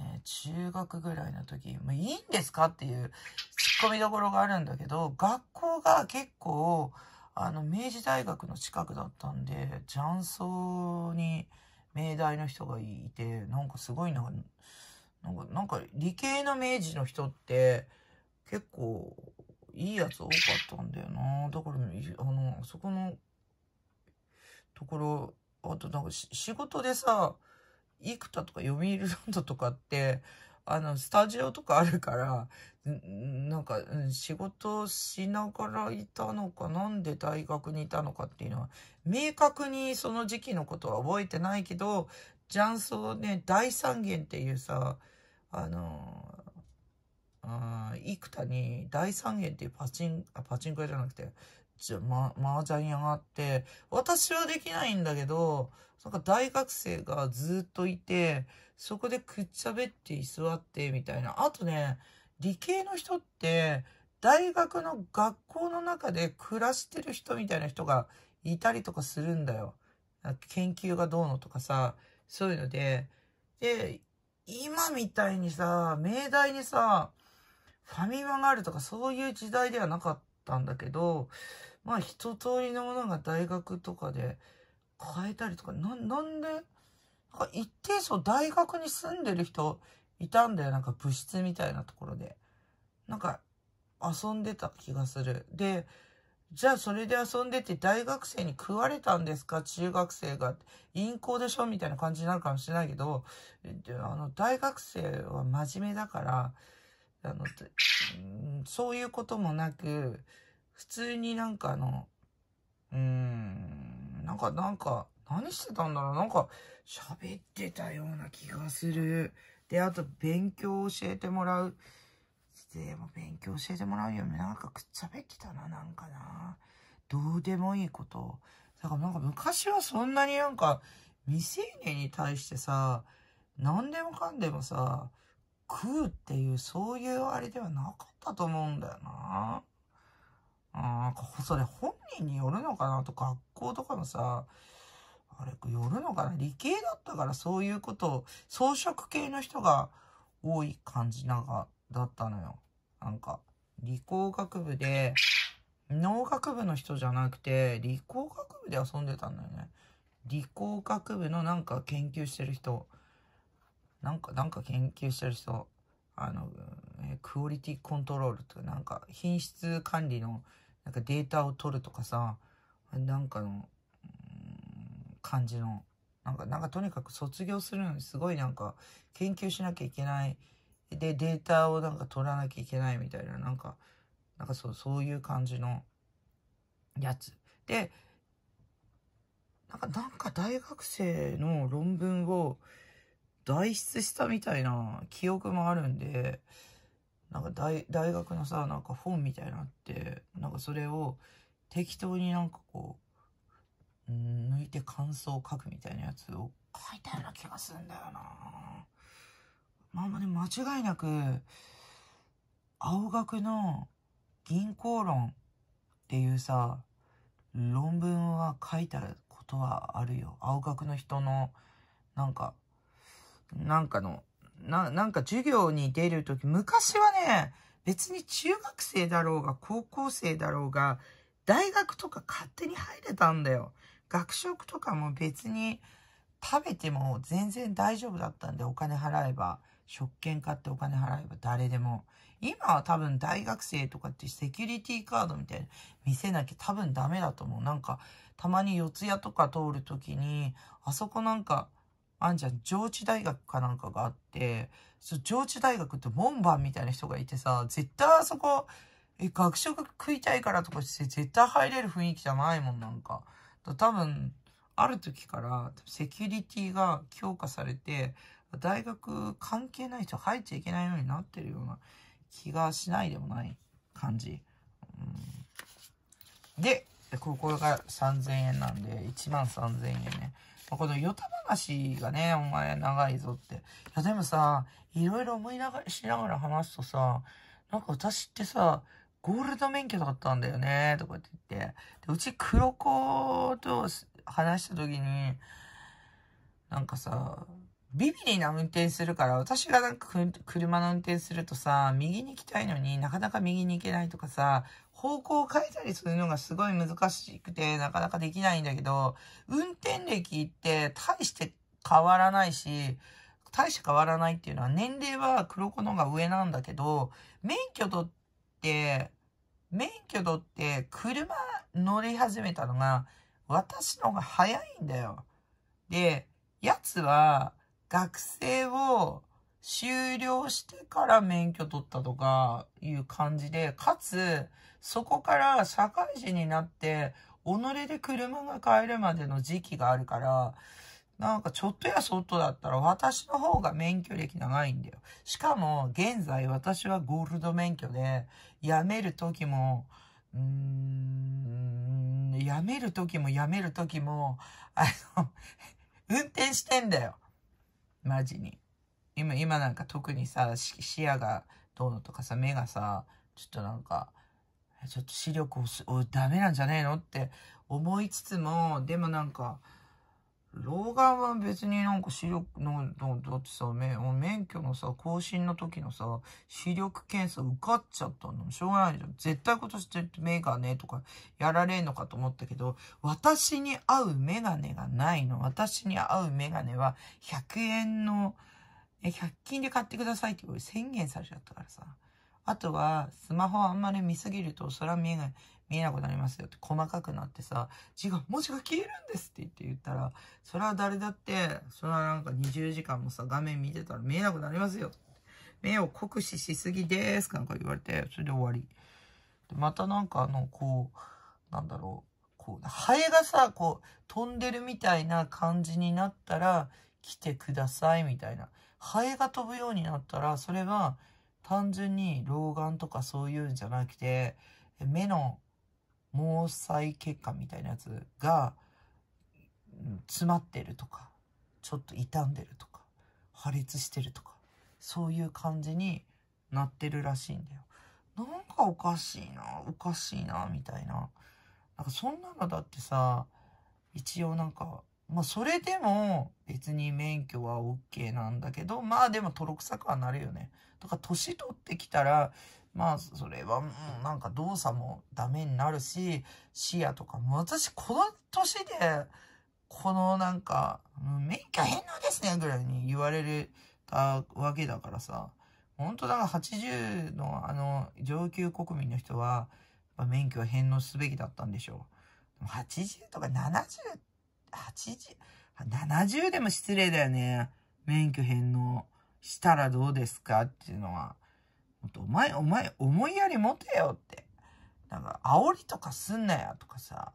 え中学ぐらいの時、まあ、いいんですかっていうツッコミどころがあるんだけど、学校が結構、あの、明治大学の近くだったんで、雀荘に明大の人がいて、なんかすごいな、なんか、なんか理系の明治の人って結構いいやつ多かったんだよな。だから、あの、そこのところ、あとなんか仕事でさ、生田とか読売ランドとかって、あの、スタジオとかあるから、なんか、仕事しながらいたのか、なんで大学にいたのかっていうのは、明確にその時期のことは覚えてないけど、雀荘ね、大三元っていうさ、あの、あ生田に大三元っていうパチン、あ、パチンコ屋じゃなくて、ちゃ、ま、麻雀屋があって、私はできないんだけど、なんか大学生がずっといて、そこでくっちゃべって居座ってみたいな。あとね、理系の人って、大学の学校の中で暮らしてる人みたいな人がいたりとかするんだよ。研究がどうのとかさ、そういうので。で、今みたいにさ、明大にさ、ファミマがあるとかそういう時代ではなかった。ったんだけど、まあ一通りのものが大学とかで変えたりとか、な、なんで、なんか一定数大学に住んでる人いたんだよ。なんか部室みたいなところで。なんか遊んでた気がする。で、じゃあそれで遊んでて大学生に食われたんですか中学生が。陰行でしょみたいな感じになるかもしれないけど、あの、大学生は真面目だから、あの、そういうこともなく、普通になんかあの、うーん、なんか、なんか、何してたんだろうなんか、喋ってたような気がする。で、あと、勉強教えてもらう。でも、勉強教えてもらうよね。なんか、くってたな、なんかな。どうでもいいこと。だからなんか、昔はそんなになんか、未成年に対してさ、何でもかんでもさ、食うっていう、そういうあれではなかったと思うんだよな。あん、それ本人によるのかなと、学校とかもさ、あれ、よるのかな理系だったからそういうことを、装飾系の人が多い感じなが、だったのよ。なんか、理工学部で、農学部の人じゃなくて、理工学部で遊んでたんだよね。理工学部のなんか研究してる人。なんか、なんか研究してる人、あの、クオリティコントロールとか、なんか品質管理の、なんかデータを取るとかさ、なんかの、感じの、なんか、なんかとにかく卒業するのにすごいなんか、研究しなきゃいけない。で、データをなんか取らなきゃいけないみたいな、なんか、なんかそう、そういう感じのやつ。で、なんか、なんか大学生の論文を、代筆したみたいな記憶もあるんで、なんか大大学のさ、なんか本みたいなのあって、なんかそれを適当になんかこう、抜いて感想を書くみたいなやつを書いたような気がするんだよなまあまあね、間違いなく、青学の銀行論っていうさ、論文は書いたことはあるよ。青学の人の、なんか、なんかの、な、なんか授業に出るとき、昔はね、別に中学生だろうが、高校生だろうが、大学とか勝手に入れたんだよ。学食とかも別に食べても全然大丈夫だったんで、お金払えば、食券買ってお金払えば誰でも。今は多分大学生とかってセキュリティカードみたいな見せなきゃ多分ダメだと思う。なんか、たまに四谷とか通るときに、あそこなんか、あんじゃん、上智大学かなんかがあって、そう、上智大学って門番みたいな人がいてさ、絶対あそこ、え、学食食いたいからとかして絶対入れる雰囲気じゃないもん、なんか。だ多分、ある時からセキュリティが強化されて、大学関係ない人入っちゃいけないようになってるような気がしないでもない感じ。うん、で、ここが3000円なんで、1万3000円ね。まこのヨタ話がね、お前長いぞって。いやでもさ、いろいろ思いながら、しながら話すとさ、なんか私ってさ、ゴールド免許だったんだよね、とかって言って。でうち黒子と話した時に、なんかさ、ビビリな運転するから、私がなんか車の運転するとさ、右に行きたいのになかなか右に行けないとかさ、方向を変えたりするのがすごい難しくて、なかなかできないんだけど、運転歴って大して変わらないし、大して変わらないっていうのは、年齢は黒子の方が上なんだけど、免許取って、免許取って車乗り始めたのが、私の方が早いんだよ。で、奴は、学生を終了してから免許取ったとかいう感じで、かつ、そこから社会人になって、己で車が買えるまでの時期があるから、なんかちょっとやそっとだったら私の方が免許歴長いんだよ。しかも現在私はゴールド免許で、辞める時も、うーん、辞める時も辞める時も、あの 運転してんだよ。マジに。今、今なんか特にさ、視野がどうのとかさ、目がさ、ちょっとなんか、ちょっと視力をダメなんじゃねえのって思いつつも、でもなんか、老眼は別になんか視力の、のだってさ、免許のさ、更新の時のさ、視力検査受かっちゃったの。しょうがないじゃん。絶対今年ってメガネとかやられんのかと思ったけど、私に合うメガネがないの。私に合うメガネは100円の、え、100均で買ってくださいって宣言されちゃったからさ。あとは、スマホあんまり見すぎると、そらない。見えなくなりますよって細かくなってさ、字が、文字が消えるんですって言って言ったら、それは誰だって、それはなんか20時間もさ、画面見てたら見えなくなりますよ。目を酷使しすぎですなんか言われて、それで終わり。でまたなんかあの、こう、なんだろう、こう、ハエがさ、こう、飛んでるみたいな感じになったら、来てくださいみたいな。ハエが飛ぶようになったら、それは単純に老眼とかそういうんじゃなくて、目の毛細血管みたいなやつが、詰まってるとか、ちょっと傷んでるとか、破裂してるとか、そういう感じになってるらしいんだよ。なんかおかしいな、おかしいな、みたいな。なんかそんなのだってさ、一応なんか、まあそれでも別に免許は OK なんだけど、まあでもとろくさくはなるよね。だから年取ってきたら、まあ、それは、なんか動作もダメになるし、視野とかも、私、この年で、このなんか、免許返納ですね、ぐらいに言われたわけだからさ、本当だから80のあの、上級国民の人は、免許返納すべきだったんでしょう。80とか70、80、70でも失礼だよね。免許返納したらどうですかっていうのは。お前、お前、思いやり持てよって。なんか、煽りとかすんなよとかさ、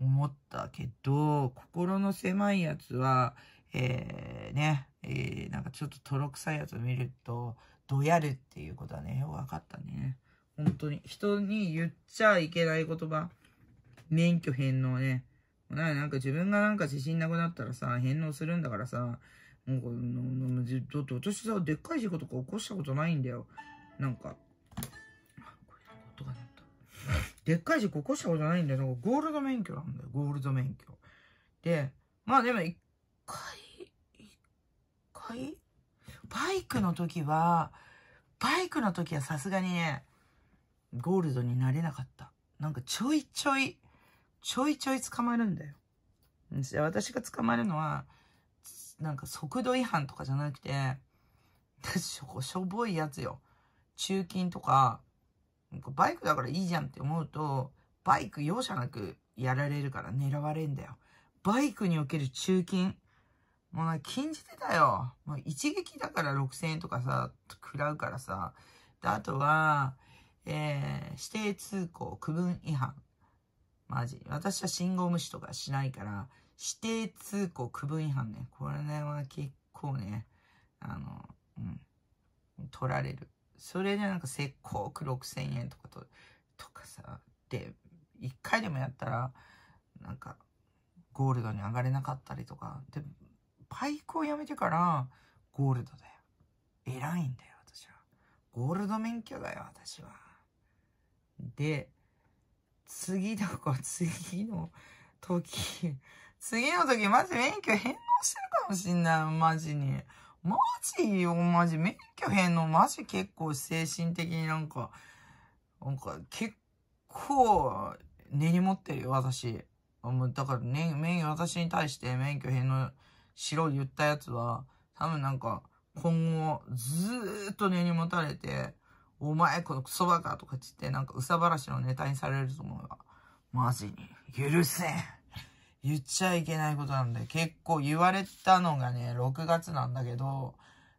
思ったけど、心の狭いやつは、えー、ね、えー、なんかちょっととろくさいやつを見ると、どやるっていうことはね、よく分かったね。本当に、人に言っちゃいけない言葉。免許返納ね。なんか自分がなんか自信なくなったらさ、返納するんだからさ、もう、だっと私さ、でっかい事故とか起こしたことないんだよ。なんか、音が鳴った。でっかい事故起こしたことないんだけど、ゴールド免許なんだよ、ゴールド免許。で、まあでも一回、一回バイクの時は、バイクの時はさすがにね、ゴールドになれなかった。なんかちょいちょい、ちょいちょい捕まるんだよ。私が捕まるのは、なんか速度違反とかじゃなくて、しょ、しょぼいやつよ。中金とか、バイクだからいいじゃんって思うと、バイク容赦なくやられるから狙われんだよ。バイクにおける中金。もうな、禁じてたよ。もう一撃だから6000円とかさ、食らうからさ。で、あとは、えー、指定通行区分違反。マジ。私は信号無視とかしないから、指定通行区分違反ね。これね、結構ね、あの、うん、取られる。それでなんかせっこく6000円とかと、とかさ、で、一回でもやったら、なんか、ゴールドに上がれなかったりとか。で、バイクをやめてから、ゴールドだよ。偉いんだよ、私は。ゴールド免許だよ、私は。で、次だか、次の時、次の時、マジ免許返納してるかもしんない、マジに。マジよ、マジ。免許返納、マジ結構精神的になんか、なんか結構根に持ってるよ、私。だからね、免許、私に対して免許返納しろ言ったやつは、多分なんか、今後、ずーっと根に持たれて、お前このクソバカとか言って、なんかうさばらしのネタにされると思うわ。マジに。許せん。言っちゃいけないことなんで、結構言われたのがね、6月なんだけど、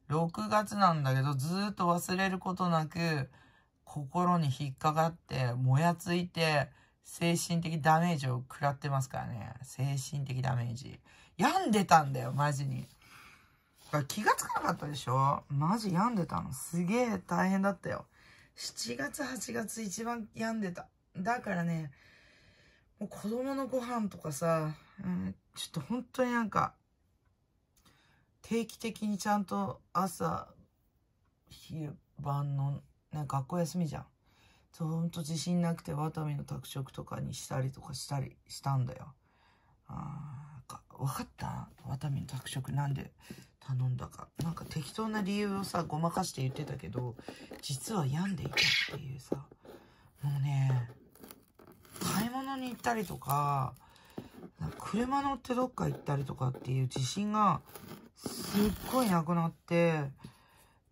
6月なんだけど、ずっと忘れることなく、心に引っかかって、もやついて、精神的ダメージを食らってますからね。精神的ダメージ。病んでたんだよ、マジに。気がつかなかったでしょマジ病んでたの。すげえ大変だったよ。7月、8月一番病んでた。だからね、もう子供のご飯とかさ、うん、ちょっと本当になんか、定期的にちゃんと朝、昼晩の、なんか学校休みじゃん。そう、ほんと自信なくて、ワタミの宅食とかにしたりとかしたりしたんだよ。あーか、かったワタミの宅食なんで頼んだか。なんか適当な理由をさ、ごまかして言ってたけど、実は病んでいたっていうさ、もうね、買い物に行ったりとか、車乗ってどっか行ったりとかっていう自信がすっごいなくなって、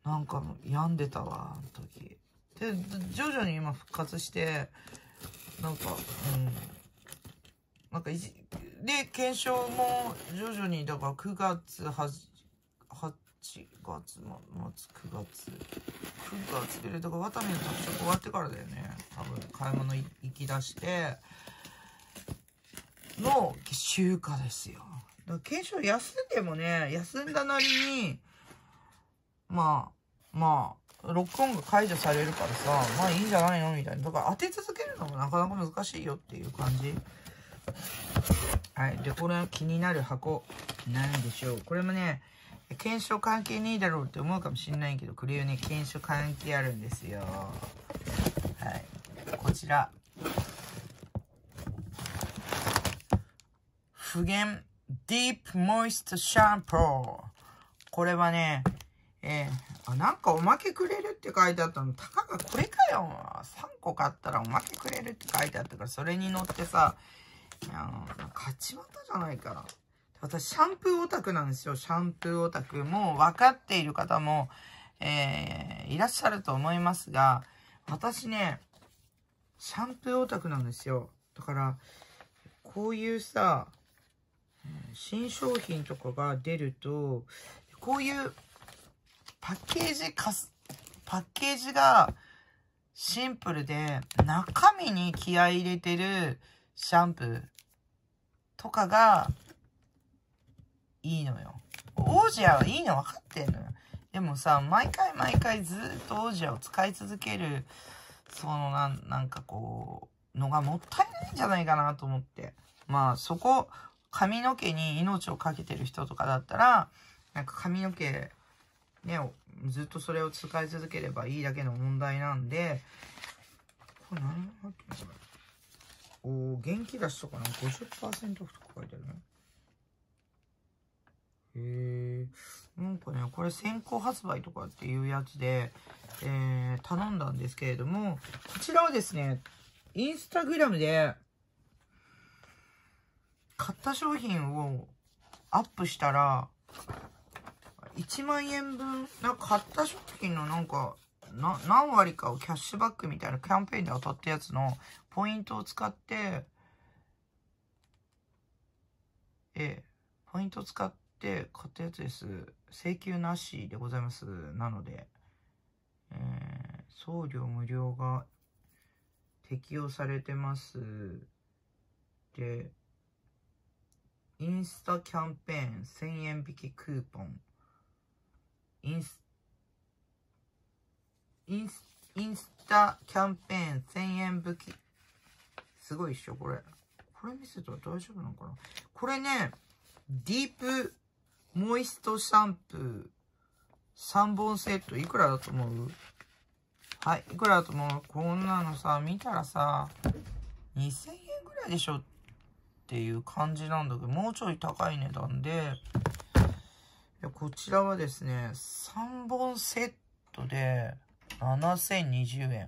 なんか病んでたわ、あの時。で、徐々に今復活して、なんか、うん。なんかいじ、で、検証も徐々に、だから9月8、じ、8月、の末、9月。9月で、だからワタミの特色終わってからだよね。多分、買い物行き出して、の、休暇ですよ。だから、軽症休んでもね、休んだなりに、まあ、まあ、ロックオンが解除されるからさ、まあいいんじゃないのみたいな。だから当て続けるのもなかなか難しいよっていう感じ。はい。で、これ気になる箱、なんでしょう。これもね、検証関係ねえだろうって思うかもしれないけど、これよね、検証関係あるんですよ。はい。こちら。不言ディープモイストシャンプー。これはね、えー、あ、なんかおまけくれるって書いてあったの。たかがこれかよ。3個買ったらおまけくれるって書いてあったから、それに乗ってさ、いや勝ち技じゃないから。私、シャンプーオタクなんですよ。シャンプーオタク。もう分かっている方も、えー、いらっしゃると思いますが、私ね、シャンプーオタクなんですよ。だから、こういうさ、新商品とかが出ると、こういうパッケージかす、パッケージがシンプルで、中身に気合入れてるシャンプーとかがいいのよ。王子はいいの分かってんのよ。でもさ、毎回毎回ずっと王子を使い続ける、そのなん、なんかこう、のがもったいないんじゃないかなと思って。まあそこ、髪の毛に命を懸けてる人とかだったら、なんか髪の毛、ね、ずっとそれを使い続ければいいだけの問題なんで、これ何入ってんのこれ。お元気出しとかな50%とか書いてあるね。へなんかね、これ先行発売とかっていうやつで、えー、頼んだんですけれども、こちらはですね、インスタグラムで、買った商品をアップしたら、1万円分、なんか買った商品のなんか、な、何割かをキャッシュバックみたいなキャンペーンで当たったやつのポイントを使って、ええ、ポイントを使って、て買ったやつです。請求なしでございます。なので、えー、送料無料が適用されてます。で、インスタキャンペーン1000円引きクーポン。インス、インス、インスタキャンペーン1000円引き。すごいっしょ、これ。これ見せたら大丈夫なのかなこれね、ディープモイストシャンプー3本セットいくらだと思うはい、いくらだと思うこんなのさ、見たらさ、2000円ぐらいでしょっていう感じなんだけど、もうちょい高い値段で、こちらはですね、3本セットで7020円。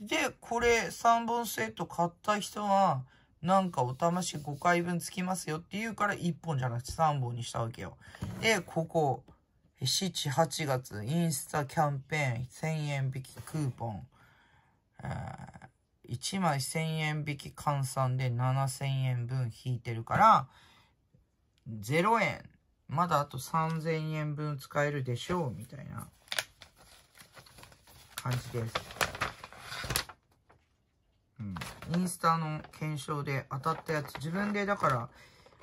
で、これ3本セット買った人はなんかお試し5回分つきますよっていうから1本じゃなくて3本にしたわけよ。で、ここ、7、8月、インスタキャンペーン、1000円引きクーポン、1枚1000円引き換算で7000円分引いてるから、0円、まだあと3000円分使えるでしょう、みたいな感じです。うん。インスタの検証で当たったやつ、自分でだから、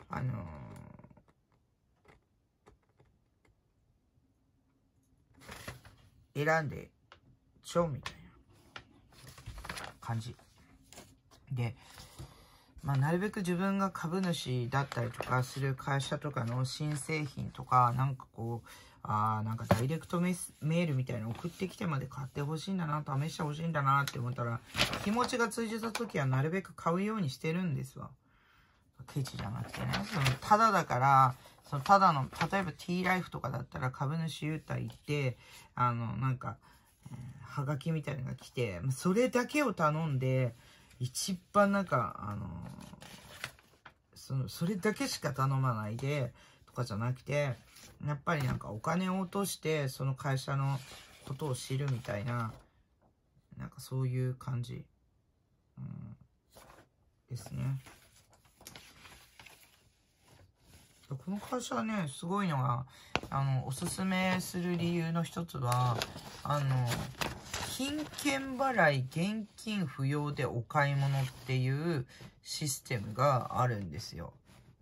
あのー、選んで、ちょみたいな感じ。で、まあ、なるべく自分が株主だったりとかする会社とかの新製品とか、なんかこう、ああ、なんかダイレクトメスメールみたいなの送ってきてまで買ってほしいんだな、試してほしいんだなって思ったら、気持ちが通じた時はなるべく買うようにしてるんですわ。ケチじゃなくてね。その、ただだから、その、ただの、例えば T ライフとかだったら株主優待行って、あの、なんか、えガはがきみたいなのが来て、それだけを頼んで、一番なんか、あのー、その、それだけしか頼まないで、とかじゃなくて、やっぱりなんかお金を落としてその会社のことを知るみたいな、なんかそういう感じ、うん、ですね。この会社はね、すごいのが、あの、おすすめする理由の一つは、あの、金券払い現金不要でお買い物っていうシステムがあるんですよ。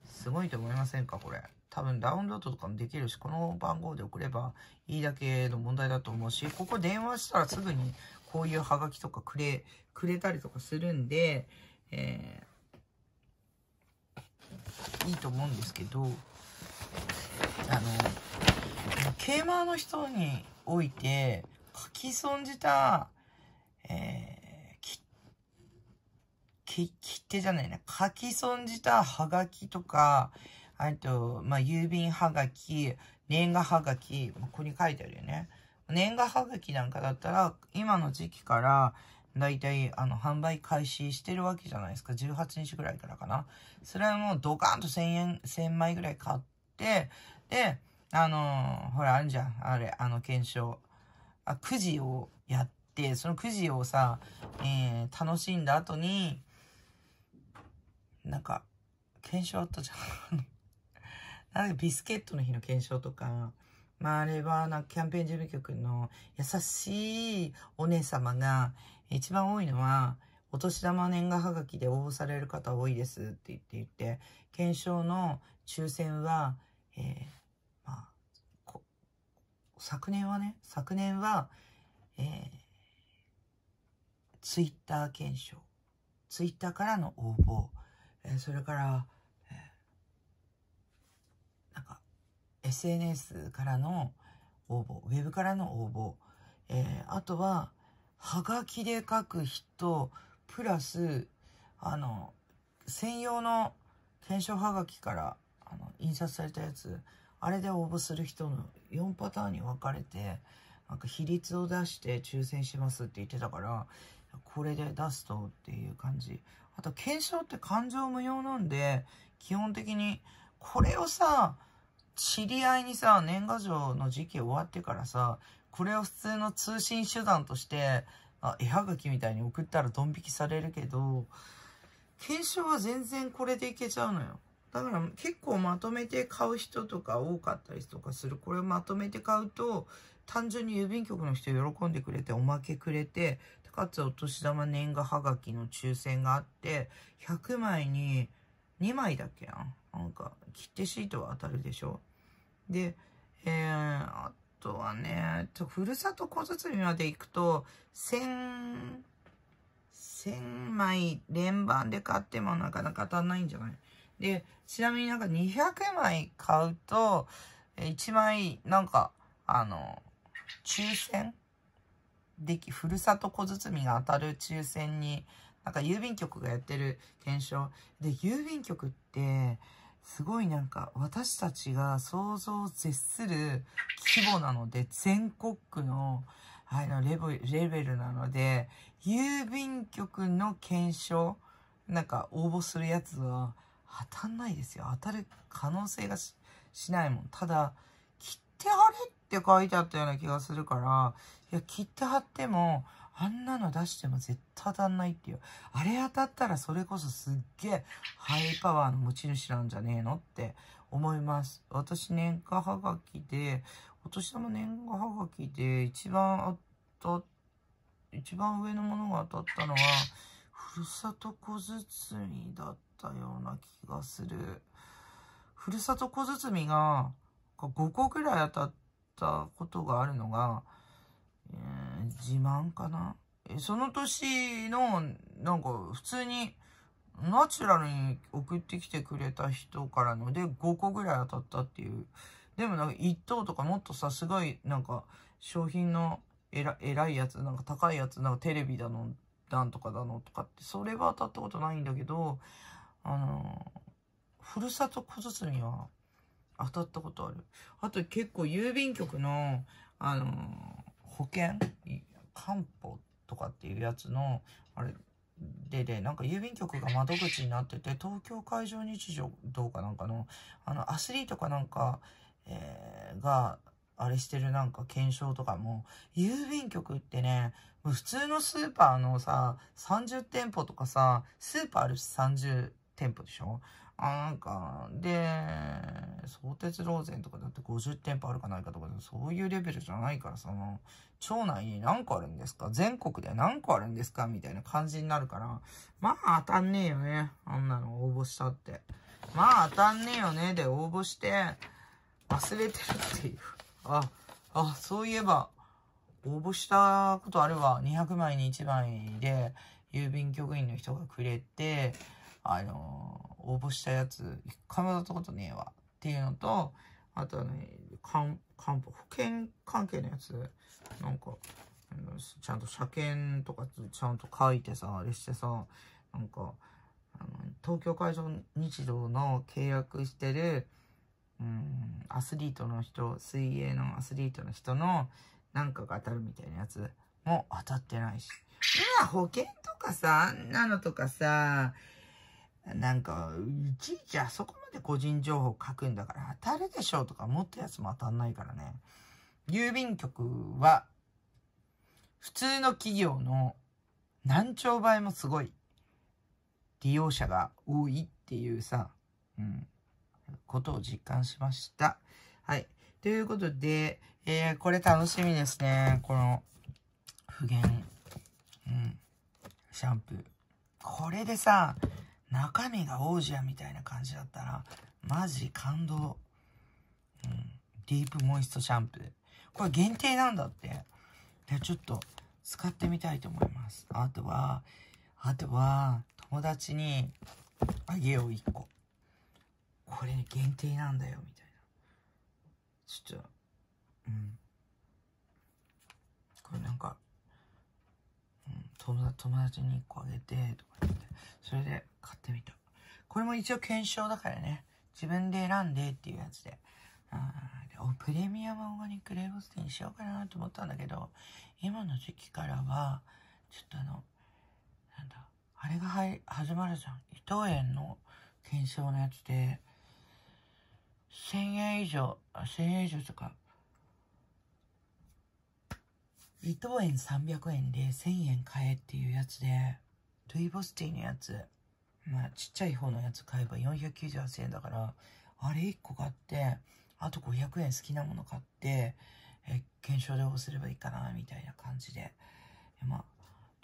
すごいと思いませんかこれ。多分ダウンロードとかもできるし、この番号で送ればいいだけの問題だと思うし、ここ電話したらすぐにこういうハガキとかくれ、くれたりとかするんで、えー、いいと思うんですけど、あの、ケーマーの人において、書き損じた、えー、き、き、切手じゃないな、書き損じたハガキとか、あと、まあ、郵便はがき、年賀はがき、ここに書いてあるよね。年賀はがきなんかだったら、今の時期から、だいたい、あの、販売開始してるわけじゃないですか。18日ぐらいからかな。それはもうドカンと1000円、1000枚ぐらい買って、で、あのー、ほら、あるじゃん。あれ、あの、検証。あ、くじをやって、そのくじをさ、えー、楽しんだ後に、なんか、検証あったじゃん。なんかビスケットの日の検証とか、まああれはなキャンペーン事務局の優しいお姉様が、一番多いのは、お年玉年賀はがきで応募される方多いですって言って言って、検証の抽選は、えー、まあ、昨年はね、昨年は、えー、ツイッター検証、ツイッターからの応募、えー、それから、SNS からの応募、ウェブからの応募、えー、あとは、はがきで書く人、プラス、あの、専用の検証はがきからあの印刷されたやつ、あれで応募する人の4パターンに分かれて、なんか比率を出して抽選しますって言ってたから、これで出すとっていう感じ。あと、検証って感情無用なんで、基本的に、これをさ、知り合いにさ、年賀状の時期終わってからさ、これを普通の通信手段として、あ絵はがきみたいに送ったらドン引きされるけど、検証は全然これでいけちゃうのよ。だから結構まとめて買う人とか多かったりとかする。これまとめて買うと、単純に郵便局の人喜んでくれて、おまけくれて、かつお年玉年賀はがきの抽選があって、100枚に2枚だっけん。なんか、切手シートは当たるでしょで、えー、あとはね、ふるさと小包まで行くと、千、千枚連番で買ってもなかなか当たんないんじゃないで、ちなみになんか200枚買うと、1枚、なんか、あの、抽選でき、ふるさと小包が当たる抽選に、なんか郵便局がやってる検証。で、郵便局って、すごいなんか私たちが想像を絶する規模なので、全国区のあのレベルなので、郵便局の検証、なんか応募するやつは当たんないですよ。当たる可能性がしないもん。ただ、切って貼れって書いてあったような気がするから、いや、切って貼っても、あんなの出しても絶対当たんないっていう。あれ当たったらそれこそすっげえハイパワーの持ち主なんじゃねえのって思います。私年賀はがきで、お年玉年賀はがきで一番当た、一番上のものが当たったのは、ふるさと小包だったような気がする。ふるさと小包が5個くらい当たったことがあるのが、自慢かな。その年の、なんか、普通に、ナチュラルに送ってきてくれた人からので5個ぐらい当たったっていう。でもなんか1等とかもっとさ、すごいなんか商品の偉いやつ、なんか高いやつ、なんかテレビだの、なんとかだのとかって、それは当たったことないんだけど、あのふるさと小包は当たったことある。あと結構郵便局の、あの保険漢方とかっていうやつのあれででなんか郵便局が窓口になってて東京海上日常どうかなんかのあのアスリートかなんか、えー、があれしてるなんか検証とかも郵便局ってね普通のスーパーのさ30店舗とかさスーパーあるし30店舗でしょあ、なんか、で、相鉄ローゼンとかだって50店舗あるかないかとか、そういうレベルじゃないから、その、町内に何個あるんですか全国で何個あるんですかみたいな感じになるから、まあ当たんねえよね。あんなの応募したって。まあ当たんねえよね。で応募して、忘れてるっていう。あ、あ、そういえば、応募したことあれば、200枚に1枚で、郵便局員の人がくれて、あの、応募したやつ、一回もやったことねえわ。っていうのと、あとね、かん、かん保険関係のやつ、なんか、ちゃんと車検とかちゃんと書いてさ、あれしてさ、なんか、あの東京海上日動の契約してる、うん、アスリートの人、水泳のアスリートの人のなんかが当たるみたいなやつも当たってないし。保険とかさ、あんなのとかさ、なんか、いちいちあそこまで個人情報書くんだから当たるでしょとか思ったやつも当たんないからね。郵便局は、普通の企業の何兆倍もすごい利用者が多いっていうさ、うん、ことを実感しました。はい。ということで、えー、これ楽しみですね。この、不言、うん、シャンプー。これでさ、中身が王子やみたいな感じだったら、マジ感動。うん。ディープモイストシャンプー。これ限定なんだって。で、ちょっと使ってみたいと思います。あとは、あとは、友達にあげよう1個。これ限定なんだよ、みたいな。ちょっと、うん。これなんか、友達に1個あげて、とか言って、それで買ってみた。これも一応検証だからね、自分で選んでっていうやつで。プレミアムオーガニックレイボスティにしようかなと思ったんだけど、今の時期からは、ちょっとあの、なんだ、あれがはい始まるじゃん。伊藤園の検証のやつで、1000円以上、1000円以上とか、伊藤園300円で1000円買えっていうやつで、ルイボスティーのやつ、まあちっちゃい方のやつ買えば498円だから、あれ1個買って、あと500円好きなもの買って、え、検証で応すればいいかな、みたいな感じで。まあ、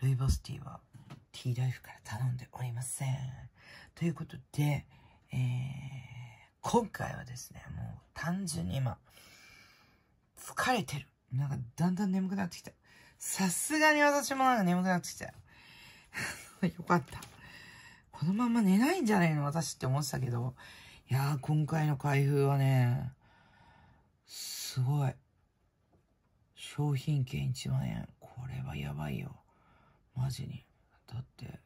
ルイボスティーはティーライフから頼んでおりません。ということで、えー、今回はですね、もう単純に今、疲れてる。なんかだんだん眠くなってきた。さすがに私もなんか眠くなってきた。よ よかった。このまま寝ないんじゃないの私って思ってたけど。いやー、今回の開封はね、すごい。商品券1万円。これはやばいよ。マジに。だって、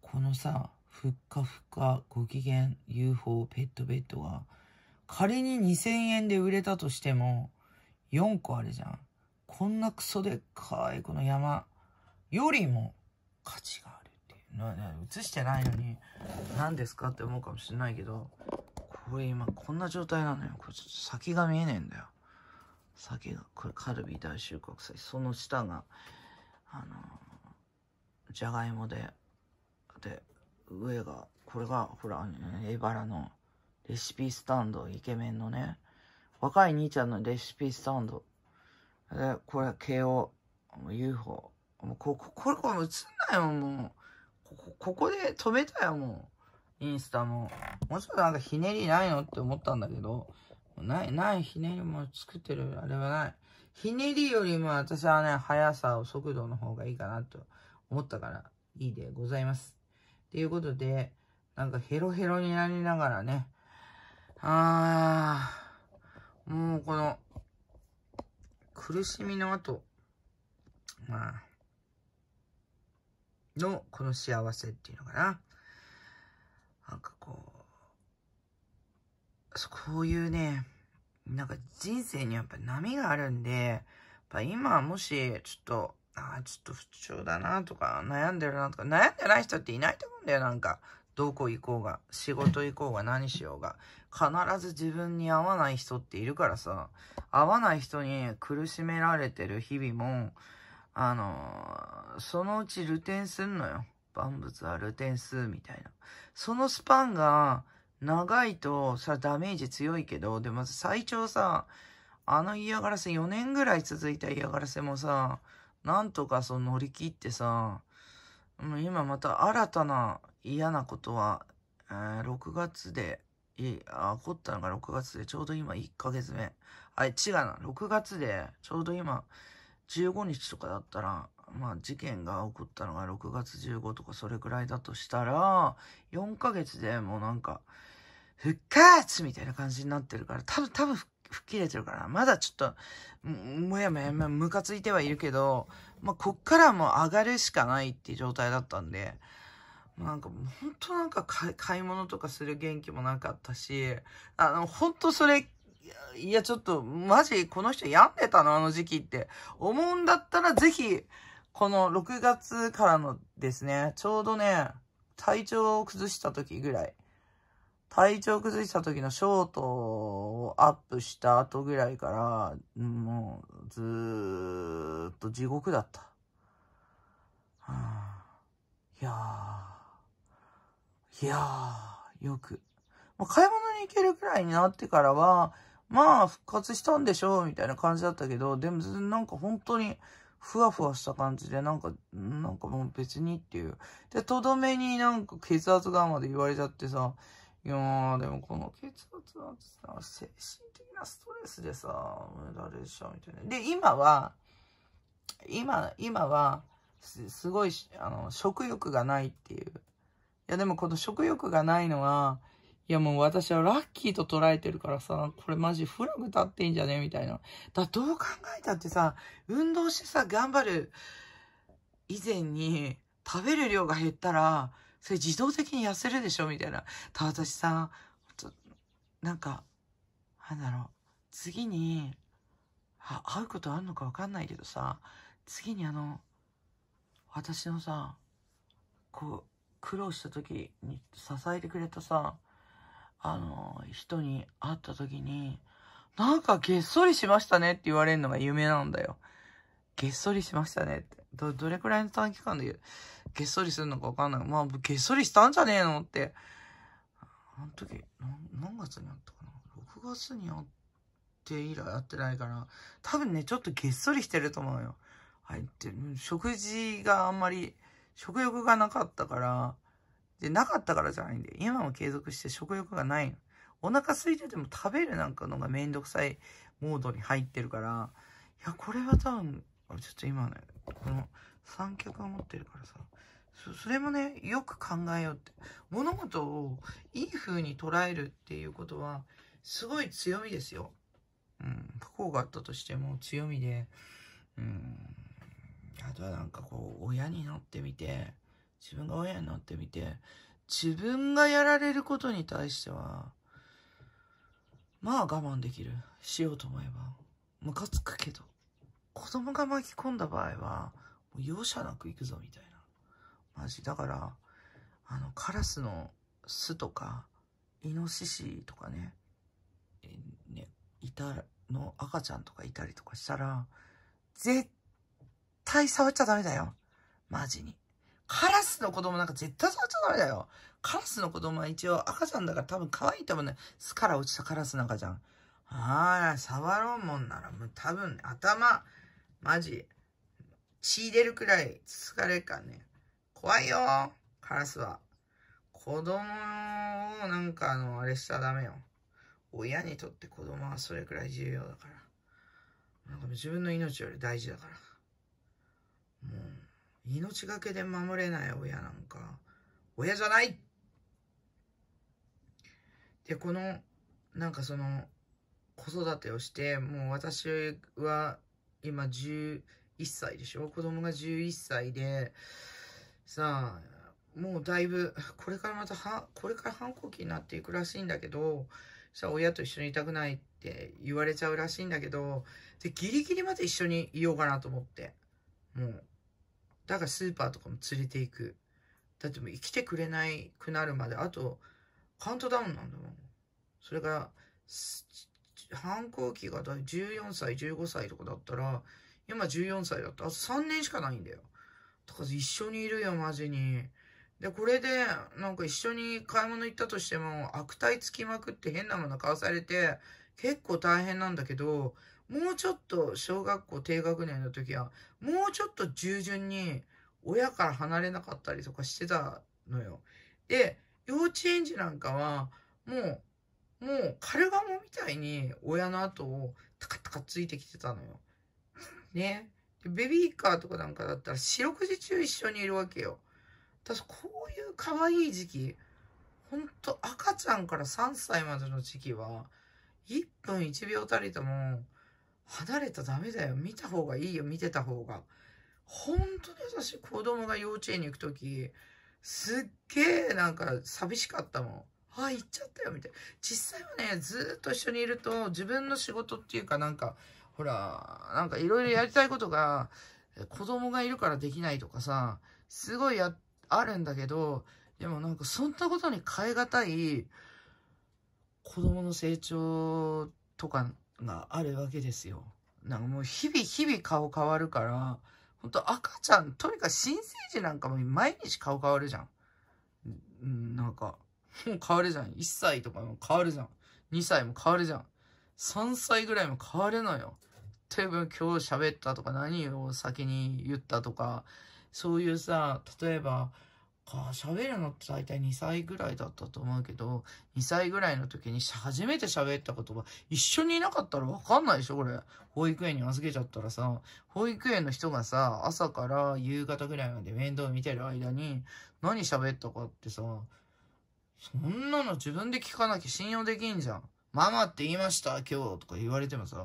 このさ、ふっかふかご機嫌 UFO ペットベッドが、仮に2000円で売れたとしても、4個あるじゃん。こんなクソでっかいこの山よりも価値があるっていう。な、な、映してないのに何ですかって思うかもしれないけど、これ今こんな状態なのよ。これちょっと先が見えねえんだよ。先が、これカルビ大収穫祭。その下が、あのじゃがいもで、で、上が、これが、ほら、ね、エバラのレシピスタンド、イケメンのね、若い兄ちゃんのレシピスタンド。で、これ、慶応、UFO。もう、ここ、これ、これ映んないよ、もう。ここ、ここで止めたよ、もう。インスタも。もうちょっとなんかひねりないのって思ったんだけど、ない、ない、ひねりも作ってる、あれはない。ひねりよりも私はね、速さを速度の方がいいかなと思ったから、いいでございます。っていうことで、なんかヘロヘロになりながらね、あー、もうこの、苦しみの後、まあ、の、この幸せっていうのかな。なんかこう、こういうね、なんか人生にやっぱ波があるんで、やっぱ今もしちょっと、ああ、ちょっと不調だなとか、悩んでるなとか、悩んでない人っていないと思うんだよ、なんか。どこ行こうが、仕事行こうが、何しようが。必ず自分に合わない人っているからさ、合わない人に苦しめられてる日々も、あのー、そのうち露転すんのよ。万物は流転すみたいな。そのスパンが長いと、さ、ダメージ強いけど、でも最長さ、あの嫌がらせ4年ぐらい続いた嫌がらせもさ、なんとかその乗り切ってさ、今また新たな嫌なことは、えー、6月でえ、あ、怒ったのが6月で、ちょうど今1ヶ月目。あ、違うな。6月で、ちょうど今、15日とかだったら、まあ事件が起こったのが6月15とかそれくらいだとしたら、4ヶ月でもうなんか、復活みたいな感じになってるから、多分、多分吹っ切れてるから、まだちょっと、もやもや、ムカついてはいるけど、まあこっからもう上がるしかないっていう状態だったんで、なんか、本当なんか買い物とかする元気もなかったし、あの、本当それ、いや、ちょっと、マジ、この人病んでたのあの時期って。思うんだったら、ぜひ、この6月からのですね、ちょうどね、体調を崩した時ぐらい。体調崩した時のショートをアップした後ぐらいから、もう、ずーっと地獄だった。はあ、いやー。いやー、よく。まあ、買い物に行けるくらいになってからは、まあ、復活したんでしょう、みたいな感じだったけど、でも、なんか本当に、ふわふわした感じで、なんか、なんかもう別にっていう。で、とどめになんか血圧がまで言われちゃってさ、いやー、でもこの血圧はさ、精神的なストレスでさ、無駄でしょ、みたいな。で、今は、今、今は、すごい、あの、食欲がないっていう。いやでもこの食欲がないのは、いやもう私はラッキーと捉えてるからさ、これマジフラグ立っていいんじゃねみたいな。だどう考えたってさ、運動してさ、頑張る以前に食べる量が減ったら、それ自動的に痩せるでしょみたいな。ただ私さ、なんか、なんだろう。次に、会うことあんのかわかんないけどさ、次にあの、私のさ、こう、苦労した時に支えてくれたさ、あの、人に会った時に、なんかげっそりしましたねって言われるのが夢なんだよ。げっそりしましたねって。ど、どれくらいの短期間でげっそりするのかわかんない。まあ、げっそりしたんじゃねえのって。あの時、何月にあったかな ?6 月にあって以来会ってないから、多分ね、ちょっとげっそりしてると思うよ。はい。って、食事があんまり、食欲がなかったから、で、なかったからじゃないんで、今も継続して食欲がないの。お腹空いてても食べるなんかのがめんどくさいモードに入ってるから、いや、これは多分、ちょっと今ね、この三脚を持ってるからさ、それもね、よく考えようって。物事をいい風に捉えるっていうことは、すごい強みですよ。うん、不幸があったとしても強みで、うん、あとはなんかこう、親になってみて、自分が親になってみて、自分がやられることに対しては、まあ我慢できる。しようと思えば。ムカつくけど。子供が巻き込んだ場合は、もう容赦なく行くぞ、みたいな。マジ。だから、あの、カラスの巣とか、イノシシとかね、えね、いた、の赤ちゃんとかいたりとかしたら、絶対触っちゃダメだよ。マジに。カラスの子供なんか絶対触っちゃダメだよ。カラスの子供は一応赤ちゃんだから多分可愛いと思うね。巣から落ちたカラスなんかじゃん。ああ、触ろうもんならもう多分、ね、頭、マジ、血出るくらい疲れかね。怖いよ、カラスは。子供をなんかあの、あれしちゃダメよ。親にとって子供はそれくらい重要だから。なんか自分の命より大事だから。もう、命がけで守れない親なんか、親じゃないで、この、なんかその、子育てをして、もう私は今11歳でしょ子供が11歳で、さあ、もうだいぶ、これからまたは、これから反抗期になっていくらしいんだけど、さあ親と一緒にいたくないって言われちゃうらしいんだけど、で、ギリギリまで一緒にいようかなと思って。もう。だからスーパーとかも連れて行く。だってもう生きてくれなくなるまで、あと、カウントダウンなんだもん。それが、反抗期が14歳、15歳とかだったら、今14歳だったあと3年しかないんだよ。とか一緒にいるよ、マジに。で、これで、なんか一緒に買い物行ったとしても、悪態つきまくって変なもの買わされて、結構大変なんだけど、もうちょっと小学校低学年の時は、もうちょっと従順に親から離れなかったりとかしてたのよ。で、幼稚園児なんかは、もう、もう、カルガモみたいに親の後をタカタカついてきてたのよ。ね。でベビーカーとかなんかだったら四六時中一緒にいるわけよ。だこういう可愛い時期、ほんと赤ちゃんから3歳までの時期は、1分1秒たりとも離れたダメだよ。見た方がいいよ。見てた方が。本当に私、子供が幼稚園に行くとき、すっげえなんか寂しかったもん。あ、行っちゃったよ、みたいな。実際はね、ずっと一緒にいると、自分の仕事っていうかなんか、ほら、なんかいろいろやりたいことが、子供がいるからできないとかさ、すごいや、あるんだけど、でもなんかそんなことに変えがたい、子供の成長とかがあるわけですよ。なんかもう日々日々顔変わるから、ほんと赤ちゃん、とにかく新生児なんかも毎日顔変わるじゃん。うん、なんか、もう変わるじゃん。1歳とかも変わるじゃん。2歳も変わるじゃん。3歳ぐらいも変わるのよ。例えば今日喋ったとか何を先に言ったとか、そういうさ、例えば、か、喋るのって大体2歳ぐらいだったと思うけど、2歳ぐらいの時に初めて喋った言葉、一緒にいなかったらわかんないでしょ、これ。保育園に預けちゃったらさ、保育園の人がさ、朝から夕方ぐらいまで面倒見てる間に、何喋ったかってさ、そんなの自分で聞かなきゃ信用できんじゃん。ママって言いました、今日とか言われてもさ、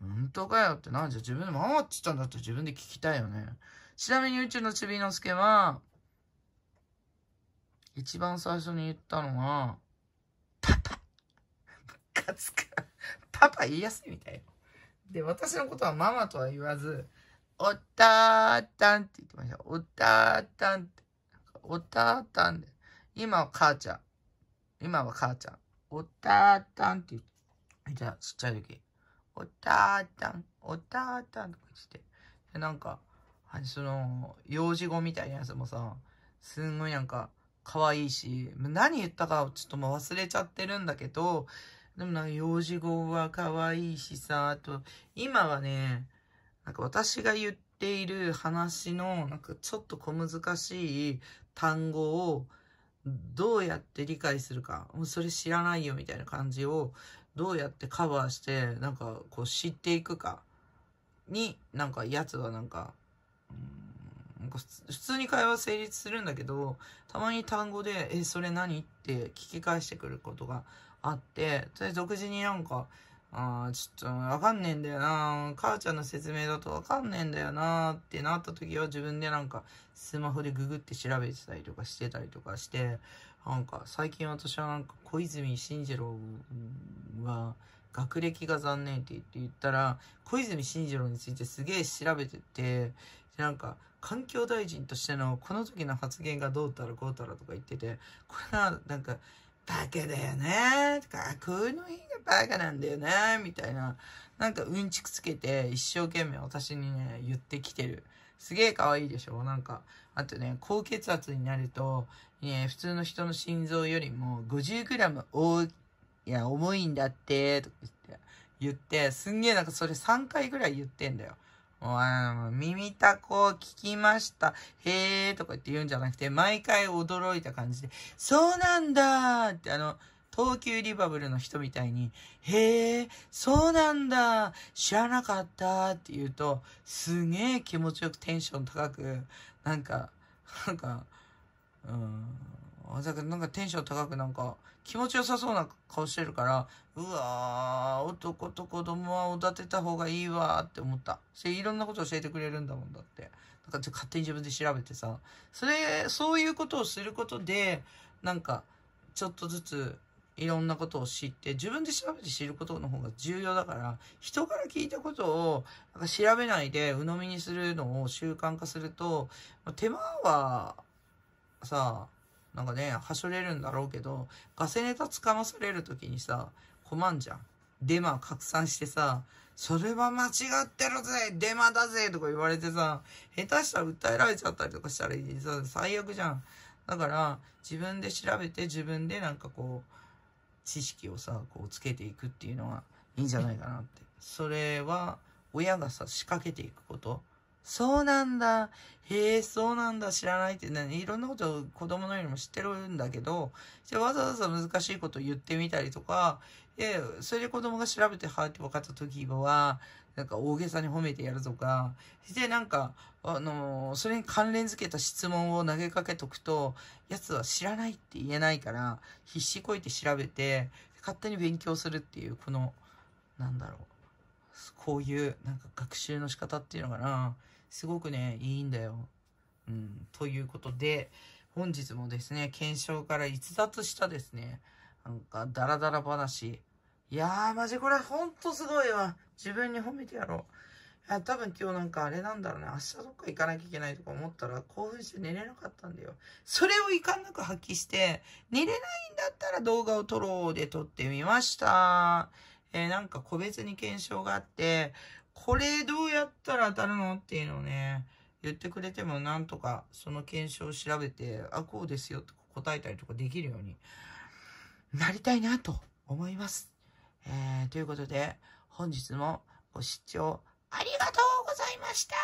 本当かよってなんじゃ自分でママって言ったんだったら自分で聞きたいよね。ちなみにうちのちびのすけは、一番最初に言ったのは、パパムつく。パパ言いやすいみたいよ。で、私のことはママとは言わず、おったーたんって言ってました。おったーたんって。おったーたんで。今は母ちゃん。今は母ちゃん。おったーたんって言って、ちっちゃい時。おったーたん、おったーたんとか言って。で、なんか、その、幼児語みたいなやつもさ、すんごいなんか、可愛いし、何言ったかちょっともう忘れちゃってるんだけど、でもなんか幼児語は可愛いしさ、あと、今はね、なんか私が言っている話の、なんかちょっと小難しい単語を、どうやって理解するか、もうそれ知らないよみたいな感じを、どうやってカバーして、なんかこう知っていくか、に、なんかやつはなんか、うんなんか普通に会話成立するんだけど、たまに単語で、え、それ何って聞き返してくることがあって、それ独自になんか、あちょっとわかんねえんだよな母ちゃんの説明だとわかんねえんだよなってなった時は自分でなんかスマホでググって調べてたりとかしてたりとかして、なんか最近私はなんか小泉進次郎は学歴が残念って言ったら、小泉進次郎についてすげえ調べてて、なんか環境大臣としてのこの時の発言がどうたらこうたらとか言ってて、これはなんか、バカだよねとか、この日がバカなんだよねみたいな、なんかうんちくつけて一生懸命私にね、言ってきてる。すげえ可愛いでしょなんか。あとね、高血圧になると、ね、普通の人の心臓よりも 50g 多い、いや、重いんだって、とか言って、言って、すんげえなんかそれ3回ぐらい言ってんだよ。あの、耳たこを聞きました。へーとか言って言うんじゃなくて、毎回驚いた感じで、そうなんだってあの、東急リバブルの人みたいに、へえ、そうなんだ、知らなかったって言うと、すげえ気持ちよくテンション高く、なんか、なんか、うん、なんかテンション高くなんか、気持ちよさそうな顔してるから、うわー、男と子供はおだてた方がいいわーって思った。そいろんなこと教えてくれるんだもんだって。か勝手に自分で調べてさ、それ、そういうことをすることで、なんか、ちょっとずつ、いろんなことを知って、自分で調べて知ることの方が重要だから、人から聞いたことをなんか調べないで鵜呑みにするのを習慣化すると、手間はさ、なんかね、はしょれるんだろうけど、ガセネタつかまされるときにさ、困んじゃん。デマ拡散してさ、それは間違ってるぜデマだぜとか言われてさ、下手したら訴えられちゃったりとかしたらさ、最悪じゃん。だから、自分で調べて自分でなんかこう、知識をさ、こうつけていくっていうのがいいんじゃないかなって。それは、親がさ、仕掛けていくこと。そうなんだ。へえ、そうなんだ。知らないって、ね、いろんなことを子供のよりも知ってるんだけど、じゃわざわざ難しいことを言ってみたりとか、え、それで子供が調べてはって分かった時は、なんか大げさに褒めてやるとか、で、なんか、あのー、それに関連付けた質問を投げかけとくと、奴は知らないって言えないから、必死こいて調べて、勝手に勉強するっていう、この、なんだろう。こういう、なんか学習の仕方っていうのかな。すごくね、いいんだよ。うん。ということで、本日もですね、検証から逸脱したですね、なんか、ダラダラ話。いやー、マジこれほんとすごいわ。自分に褒めてやろう。いや、多分今日なんかあれなんだろうね。明日どっか行かなきゃいけないとか思ったら、興奮して寝れなかったんだよ。それをかんなく発揮して、寝れないんだったら動画を撮ろうで撮ってみました。えー、なんか個別に検証があって、これどうやったら当たるのっていうのをね、言ってくれてもなんとかその検証を調べて、あ、こうですよって答えたりとかできるようになりたいなと思います。えー、ということで、本日もご視聴ありがとうございました